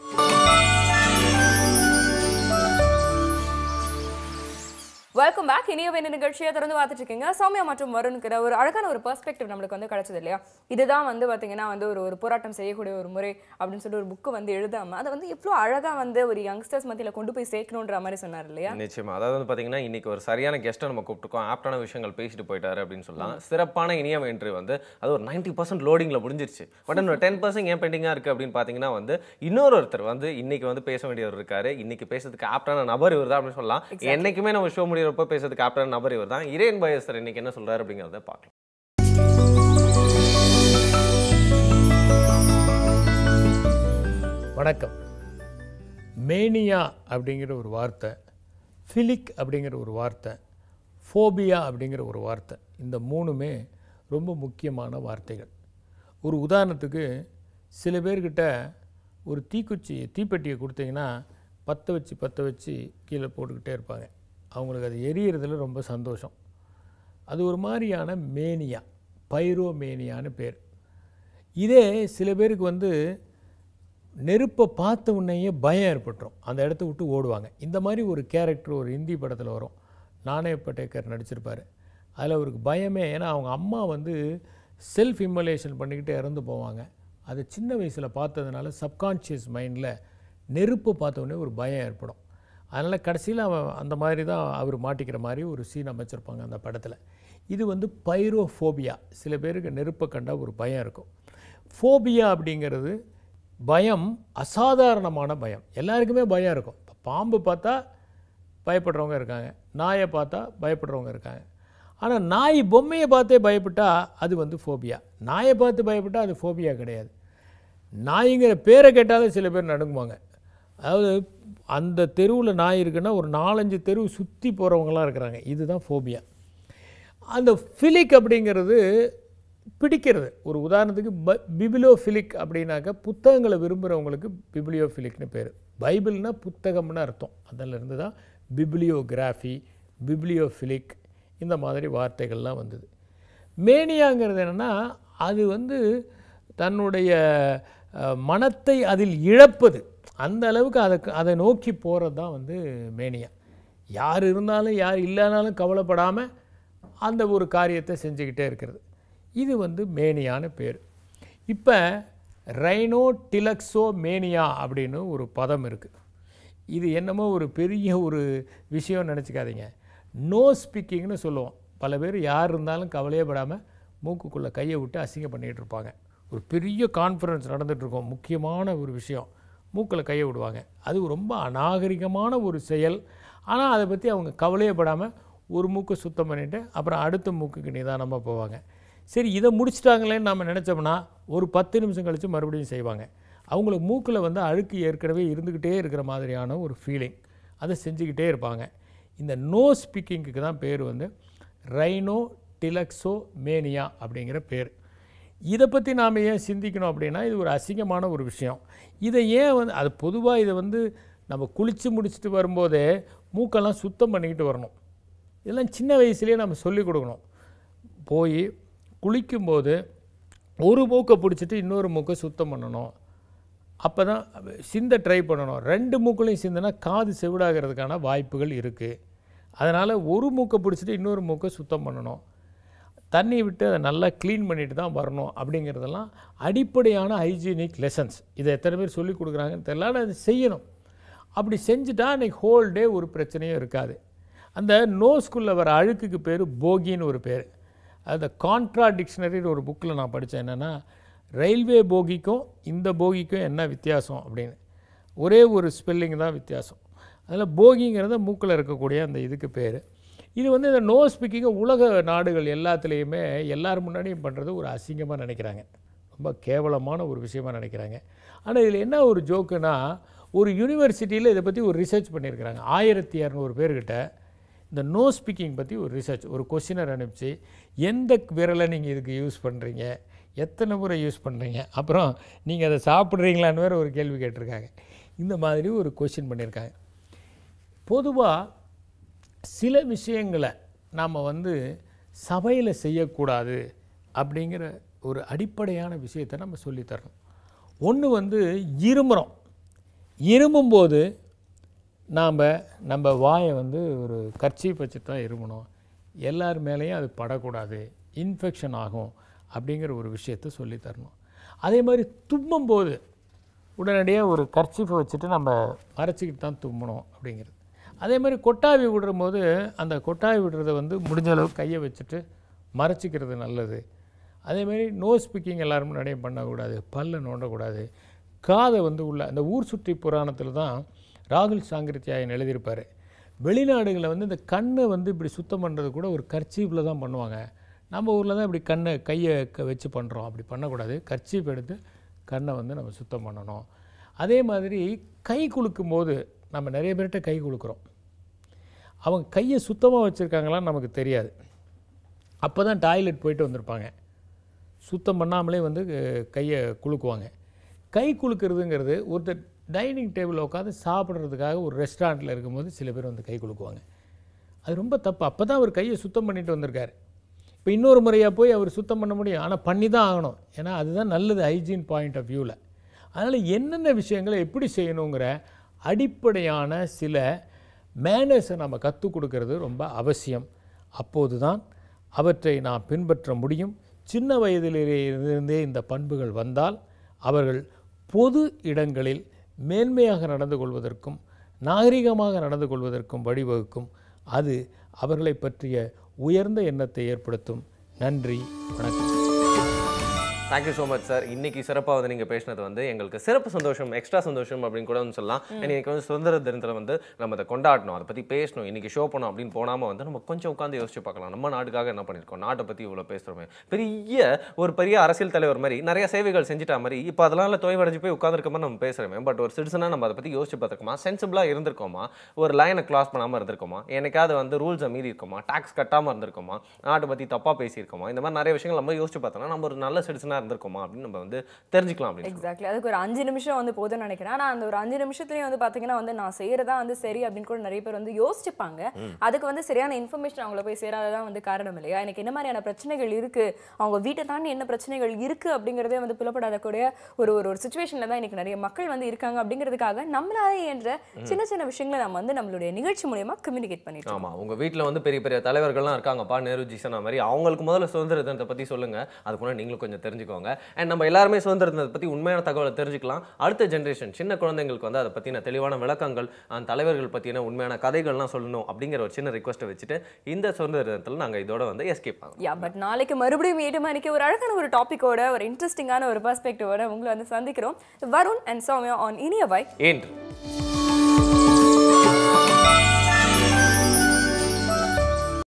வெல்கம் பேக் இனியவே நிகழ்ச்சியை தொடர்ந்து பார்த்துட்டு இருக்கீங்க சௌமியா மற்றும் வருண்கிற ஒரு அழகான ஒரு பெர்ஸ்பெக்டிவ் நம்மளுக்கு வந்து கிடச்சது இல்லையா இதுதான் வந்து பார்த்தீங்கன்னா வந்து ஒரு ஒரு போராட்டம் செய்யக்கூடிய ஒரு முறை அப்படின்னு சொல்லிட்டு ஒரு புக்கு வந்து எழுதாமல் அதை வந்து எவ்வளோ அழகாக வந்து ஒரு யங்ஸ்டர்ஸ் மத்தியில் கொண்டு போய் சேர்க்கணுன்ற மாதிரி சொன்னார் இல்லையா நிச்சயமாக அதாவது வந்து பார்த்தீங்கன்னா இன்னைக்கு ஒரு சரியான கெஸ்ட்டை நம்ம கூப்பிட்டுக்கோம் ஆப்டான விஷயங்கள் பேசிட்டு போயிட்டாரு அப்படின்னு சொல்லலாம் சிறப்பான இனியம் என்று வந்து அது ஒரு நைன்டி பர்சன்ட் லோடிங்கில் முடிஞ்சிருச்சு பட் இன்னொரு டென் பர்சன்ட் ஏன் பெண்டிங்காக இருக்குது அப்படின்னு பார்த்தீங்கன்னா வந்து இன்னொரு ஒருத்தர் வந்து இன்னைக்கு வந்து பேச வேண்டியவர் இருக்காரு இன்னைக்கு பேசுறதுக்கு ஆப்டான நபர் இவர் தான் அப்படின்னு சொல்லலாம் என்றைக்குமே நம்ம ஷோ முடியும் அப்படிங்கிறப்ப பேசுறது கேப்டன் நபர் இவர் தான் இரேன் பயஸ்தர் இன்னைக்கு என்ன சொல்றாரு அப்படிங்கிறத பார்க்கலாம் வணக்கம் மேனியா அப்படிங்கிற ஒரு வார்த்தை ஃபிலிக் அப்படிங்கிற ஒரு வார்த்தை ஃபோபியா அப்படிங்கிற ஒரு வார்த்தை இந்த மூணுமே ரொம்ப முக்கியமான வார்த்தைகள் ஒரு உதாரணத்துக்கு சில பேர்கிட்ட ஒரு தீக்குச்சி தீப்பெட்டியை கொடுத்தீங்கன்னா பற்ற வச்சு பற்ற வச்சு கீழே போட்டுக்கிட்டே இருப்பாங்க அவங்களுக்கு அது எரியறதுல ரொம்ப சந்தோஷம் அது ஒரு மாதிரியான மேனியா பைரோமேனியான்னு பேர் இதே சில பேருக்கு வந்து நெருப்பை பார்த்த உடனேயே பயம் ஏற்பட்டுரும் அந்த இடத்த விட்டு ஓடுவாங்க இந்த மாதிரி ஒரு கேரக்டர் ஒரு ஹிந்தி படத்தில் வரும் நானே பட்டேக்கர் நடிச்சிருப்பார் அதில் அவருக்கு பயமே ஏன்னா அவங்க அம்மா வந்து செல்ஃப் இம்மலேஷன் பண்ணிக்கிட்டு இறந்து போவாங்க அது சின்ன வயசில் பார்த்ததுனால சப்கான்ஷியஸ் மைண்டில் நெருப்பு உடனே ஒரு பயம் ஏற்படும் அதனால் கடைசியில் அவன் அந்த மாதிரி தான் அவர் மாட்டிக்கிற மாதிரி ஒரு சீன் அமைச்சிருப்பாங்க அந்த படத்தில் இது வந்து பைரோஃபோபியா சில பேருக்கு நெருப்பை கண்டால் ஒரு பயம் இருக்கும் ஃபோபியா அப்படிங்கிறது பயம் அசாதாரணமான பயம் எல்லாருக்குமே பயம் இருக்கும் பாம்பு பார்த்தா பயப்படுறவங்க இருக்காங்க நாயை பார்த்தா பயப்படுறவங்க இருக்காங்க ஆனால் நாய் பொம்மையை பார்த்தே பயப்பட்டால் அது வந்து ஃபோபியா நாயை பார்த்து பயப்பட்டால் அது ஃபோபியா கிடையாது நாய்ங்கிற பேரை கேட்டாலே சில பேர் நடுங்குவாங்க அதாவது அந்த தெருவில் நாய் இருக்குன்னா ஒரு நாலஞ்சு தெருவு சுற்றி போகிறவங்களாம் இருக்கிறாங்க இதுதான் ஃபோபியா அந்த ஃபிலிக் அப்படிங்கிறது பிடிக்கிறது ஒரு உதாரணத்துக்கு ப ஃபிலிக் அப்படின்னாக்கா புத்தகங்களை விரும்புகிறவங்களுக்கு ஃபிலிக்னு பேர் பைபிள்னால் புத்தகம்னு அர்த்தம் அதிலிருந்து தான் பிபிலியோகிராஃபி ஃபிலிக் இந்த மாதிரி வார்த்தைகள்லாம் வந்தது மேனியாங்கிறது என்னென்னா அது வந்து தன்னுடைய மனத்தை அதில் இழப்பது அந்த அளவுக்கு அதை அதை நோக்கி போகிறது தான் வந்து மேனியா யார் இருந்தாலும் யார் இல்லைனாலும் கவலைப்படாமல் அந்த ஒரு காரியத்தை செஞ்சுக்கிட்டே இருக்கிறது இது வந்து மேனியான பேர் இப்போ ரைனோ டிலக்ஸோ மேனியா அப்படின்னு ஒரு பதம் இருக்குது இது என்னமோ ஒரு பெரிய ஒரு விஷயம் நினச்சிக்காதீங்க நோ ஸ்பீக்கிங்னு சொல்லுவோம் பல பேர் யார் இருந்தாலும் கவலையே படாமல் மூக்குக்குள்ளே கையை விட்டு அசிங்கம் பண்ணிகிட்டு இருப்பாங்க ஒரு பெரிய கான்ஃபரன்ஸ் நடந்துகிட்ருக்கோம் முக்கியமான ஒரு விஷயம் மூக்கில் கையை விடுவாங்க அது ரொம்ப அநாகரிகமான ஒரு செயல் ஆனால் அதை பற்றி அவங்க கவலையப்படாமல் ஒரு மூக்கை சுத்தம் பண்ணிவிட்டு அப்புறம் அடுத்த மூக்குக்கு நிதானமாக போவாங்க சரி இதை முடிச்சிட்டாங்களேன்னு நம்ம நினச்சோம்னா ஒரு பத்து நிமிஷம் கழித்து மறுபடியும் செய்வாங்க அவங்களுக்கு மூக்கில் வந்து அழுக்கு ஏற்கனவே இருந்துக்கிட்டே இருக்கிற மாதிரியான ஒரு ஃபீலிங் அதை செஞ்சுக்கிட்டே இருப்பாங்க இந்த நோ ஸ்பீக்கிங்க்கு தான் பேர் வந்து ரைனோ டிலக்ஸோ மேனியா அப்படிங்கிற பேர் இதை பற்றி நாம் ஏன் சிந்திக்கணும் அப்படின்னா இது ஒரு அசிங்கமான ஒரு விஷயம் இதை ஏன் வந்து அது பொதுவாக இதை வந்து நம்ம குளித்து முடிச்சுட்டு வரும்போதே மூக்கெல்லாம் சுத்தம் பண்ணிக்கிட்டு வரணும் இதெல்லாம் சின்ன வயசுலேயே நம்ம சொல்லிக் கொடுக்கணும் போய் குளிக்கும்போது ஒரு மூக்கை பிடிச்சிட்டு இன்னொரு மூக்கை சுத்தம் பண்ணணும் அப்போ தான் சிந்த ட்ரை பண்ணணும் ரெண்டு மூக்களையும் சிந்தினா காது செவிடாகிறதுக்கான வாய்ப்புகள் இருக்குது அதனால் ஒரு மூக்கை பிடிச்சிட்டு இன்னொரு மூக்கை சுத்தம் பண்ணணும் தண்ணி விட்டு அதை நல்லா க்ளீன் பண்ணிட்டு தான் வரணும் அப்படிங்கிறதெல்லாம் அடிப்படையான ஹைஜீனிக் லெசன்ஸ் இதை எத்தனை பேர் சொல்லிக் கொடுக்குறாங்கன்னு தெரியல அதை செய்யணும் அப்படி செஞ்சுட்டா அன்றைக்கி ஹோல் டே ஒரு பிரச்சனையும் இருக்காது அந்த நோஸ்குள்ளே வர அழுக்குக்கு பேர் போகின்னு ஒரு பேர் அந்த கான்ட்ரா டிக்ஷனரின்னு ஒரு புக்கில் நான் படித்தேன் என்னென்னா ரயில்வே போகிக்கும் இந்த போகிக்கும் என்ன வித்தியாசம் அப்படின்னு ஒரே ஒரு ஸ்பெல்லிங் தான் வித்தியாசம் அதில் போகிங்கிறது மூக்கில் இருக்கக்கூடிய அந்த இதுக்கு பேர் இது வந்து இந்த நோ ஸ்பீக்கிங்கை உலக நாடுகள் எல்லாத்துலேயுமே எல்லார் முன்னாடியும் பண்ணுறது ஒரு அசிங்கமாக நினைக்கிறாங்க ரொம்ப கேவலமான ஒரு விஷயமாக நினைக்கிறாங்க ஆனால் இதில் என்ன ஒரு ஜோக்குன்னா ஒரு யூனிவர்சிட்டியில் இதை பற்றி ஒரு ரிசர்ச் பண்ணியிருக்கிறாங்க ஆயிரத்தி இரநூறு பேர்கிட்ட இந்த நோ ஸ்பீக்கிங் பற்றி ஒரு ரிசர்ச் ஒரு கொஷினர் அனுப்பிச்சு எந்த விரலை நீங்கள் இதுக்கு யூஸ் பண்ணுறீங்க எத்தனை முறை யூஸ் பண்ணுறீங்க அப்புறம் நீங்கள் அதை சாப்பிட்றீங்களான்னு வேறு ஒரு கேள்வி கேட்டிருக்காங்க இந்த மாதிரி ஒரு கொஷின் பண்ணியிருக்காங்க பொதுவாக சில விஷயங்களை நாம் வந்து சபையில் செய்யக்கூடாது அப்படிங்கிற ஒரு அடிப்படையான விஷயத்தை நம்ம சொல்லித்தரணும் ஒன்று வந்து இருமுறோம் இருமும்போது நாம் நம்ம வாயை வந்து ஒரு கர்ச்சி வச்சு தான் இருமணும் எல்லார் மேலேயும் அது படக்கூடாது இன்ஃபெக்ஷன் ஆகும் அப்படிங்கிற ஒரு விஷயத்த சொல்லித்தரணும் அதே மாதிரி தும்மும்போது உடனடியாக ஒரு கர்ச்சிப்பை வச்சுட்டு நம்ம மறைச்சிக்கிட்டு தான் தும்பணும் அப்படிங்கிறது அதே மாதிரி கொட்டாவி விடும்போது அந்த கொட்டாவி விடுறத வந்து முடிஞ்ச அளவுக்கு கையை வச்சுட்டு மறைச்சிக்கிறது நல்லது அதேமாரி நோஸ் ஸ்பீக்கிங் எல்லாருமே நிறைய பண்ணக்கூடாது பல்ல நோண்டக்கூடாது காதை வந்து உள்ள அந்த ஊர் சுற்றி புராணத்தில் தான் ராகுல் சாங்கிருத்தியாயன் எழுதியிருப்பார் வெளிநாடுகளில் வந்து இந்த கண்ணை வந்து இப்படி சுத்தம் பண்ணுறது கூட ஒரு கர்ச்சீஃபில் தான் பண்ணுவாங்க நம்ம ஊரில் தான் இப்படி கண்ணை கையை க வச்சு பண்ணுறோம் அப்படி பண்ணக்கூடாது கர்ச்சீஃப் எடுத்து கண்ணை வந்து நம்ம சுத்தம் பண்ணணும் அதே மாதிரி கை குலுக்கும் போது நம்ம நிறைய பேர்கிட்ட கை குலுக்குறோம் அவங்க கையை சுத்தமாக வச்சுருக்காங்களான்னு நமக்கு தெரியாது அப்போ தான் டாய்லெட் போயிட்டு வந்திருப்பாங்க சுத்தம் பண்ணாமலே வந்து கையை குலுக்குவாங்க கை குலுக்கிறதுங்கிறது ஒருத்தர் டைனிங் டேபிளில் உட்காந்து சாப்பிட்றதுக்காக ஒரு ரெஸ்டாரண்ட்டில் இருக்கும்போது சில பேர் வந்து கை குலுக்குவாங்க அது ரொம்ப தப்பு அப்போ தான் அவர் கையை சுத்தம் பண்ணிட்டு வந்திருக்கார் இப்போ இன்னொரு முறையாக போய் அவர் சுத்தம் பண்ண முடியும் ஆனால் பண்ணி தான் ஆகணும் ஏன்னா அதுதான் நல்லது ஹைஜீன் பாயிண்ட் ஆஃப் வியூவில் அதனால் என்னென்ன விஷயங்களை எப்படி செய்யணுங்கிற அடிப்படையான சில மேனர்ஸை நம்ம கற்றுக் கொடுக்கறது ரொம்ப அவசியம் அப்போது தான் அவற்றை நாம் பின்பற்ற முடியும் சின்ன வயதிலிருந்தே இந்த பண்புகள் வந்தால் அவர்கள் பொது இடங்களில் மேன்மையாக நடந்து கொள்வதற்கும் நாகரிகமாக நடந்து கொள்வதற்கும் வழிவகுக்கும் அது அவர்களை பற்றிய உயர்ந்த எண்ணத்தை ஏற்படுத்தும் நன்றி வணக்கம் தேங்க்யூ ஸோ மச் சார் இன்னைக்கு சிறப்பாக வந்து நீங்கள் பேசினது வந்து எங்களுக்கு சிறப்பு சந்தோஷம் எக்ஸ்ட்ரா சந்தோஷம் அப்படின்னு கூட வந்து சொல்லலாம் இன்னைக்கு வந்து சுதந்திர தினத்தில் வந்து நம்ம அதை கொண்டாடணும் அதை பற்றி பேசணும் இன்னைக்கு ஷோ பண்ணோம் அப்படின்னு போனாமல் வந்து நம்ம கொஞ்சம் உட்காந்து யோசிச்சு பார்க்கலாம் நம்ம நாட்டுக்காக என்ன பண்ணியிருக்கோம் நாட்டை பற்றி இவ்வளோ பேசுகிறோமே பெரிய ஒரு பெரிய அரசியல் தலைவர் மாதிரி நிறைய சேவைகள் செஞ்சுட்டா மாதிரி இப்போ அதெல்லாம் இல்லை தொய்வடைஞ்சு போய் உட்காந்துருக்க மாதிரி நம்ம பேசுகிறோமே பட் ஒரு சிட்டிசனாக நம்ம அதை பற்றி யோசிச்சு பார்த்துக்கோமா சென்சிபிளாக இருந்திருக்கோமா ஒரு லைனை க்ளாஸ் பண்ணாமல் இருந்திருக்கோமா எனக்காவது வந்து ரூல்ஸை மீறி இருக்கோமா டாக்ஸ் கட்டாமல் இருந்திருக்கோமா நாட்டை பற்றி தப்பாக பேசியிருக்கோமா இந்த மாதிரி நிறைய விஷயங்கள் நம்ம யோசிச்சு பார்த்தோம்னா நம்ம ஒரு நல்ல சிட்டிசனாக இருந்திருக்கோமா அப்படின்னு நம்ம வந்து தெரிஞ்சுக்கலாம் எக்ஸாக்ட்லி அதுக்கு ஒரு அஞ்சு நிமிஷம் வந்து போதும்னு நினைக்கிறேன் ஆனால் அந்த ஒரு அஞ்சு நிமிஷத்துலேயும் வந்து பார்த்தீங்கன்னா வந்து நான் செய்யறதா வந்து சரி அப்படின்னு கூட நிறைய பேர் வந்து யோசிச்சுப்பாங்க அதுக்கு வந்து சரியான இன்ஃபர்மேஷன் அவங்கள போய் சேராததான் வந்து காரணம் இல்லையா எனக்கு என்ன மாதிரியான பிரச்சனைகள் இருக்கு அவங்க வீட்டை தாண்டி என்ன பிரச்சனைகள் இருக்கு அப்படிங்கிறதே வந்து புலப்படாத ஒரு ஒரு ஒரு சுச்சுவேஷன்ல தான் எனக்கு நிறைய மக்கள் வந்து இருக்காங்க அப்படிங்கிறதுக்காக நம்மளாலே என்ற சின்ன சின்ன விஷயங்களை நம்ம வந்து நம்மளுடைய நிகழ்ச்சி மூலயமா கம்யூனிகேட் பண்ணிட்டு ஆமா உங்க வீட்டில் வந்து பெரிய பெரிய தலைவர்கள்லாம் இருக்காங்கப்பா நேரு ஜிசனா மாதிரி அவங்களுக்கு முதல்ல சுதந்திரத்தை பத்தி சொல்லுங்க அதுக்குள்ள நீங்களும் கொஞ்சம் தெரிஞ்சுக்கோங்க தெரிஞ்சுக்கோங்க அண்ட் நம்ம எல்லாருமே சுதந்திரத்தை பற்றி உண்மையான தகவலை தெரிஞ்சுக்கலாம் அடுத்த ஜென்ரேஷன் சின்ன குழந்தைங்களுக்கு வந்து அதை பற்றின தெளிவான விளக்கங்கள் அந்த தலைவர்கள் பற்றின உண்மையான கதைகள்லாம் சொல்லணும் அப்படிங்கிற ஒரு சின்ன ரிக்வஸ்ட்டை வச்சுட்டு இந்த சுதந்திர தினத்தில் நாங்கள் இதோட வந்து எஸ்கேப் ஆகும் யா பட் நாளைக்கு மறுபடியும் ஏழு மணிக்கு ஒரு அழகான ஒரு டாப்பிக்கோட ஒரு இன்ட்ரெஸ்டிங்கான ஒரு பர்ஸ்பெக்டிவோட உங்களை வந்து சந்திக்கிறோம் வருண் அண்ட் சோமியா ஆன் இனியவாய் என்று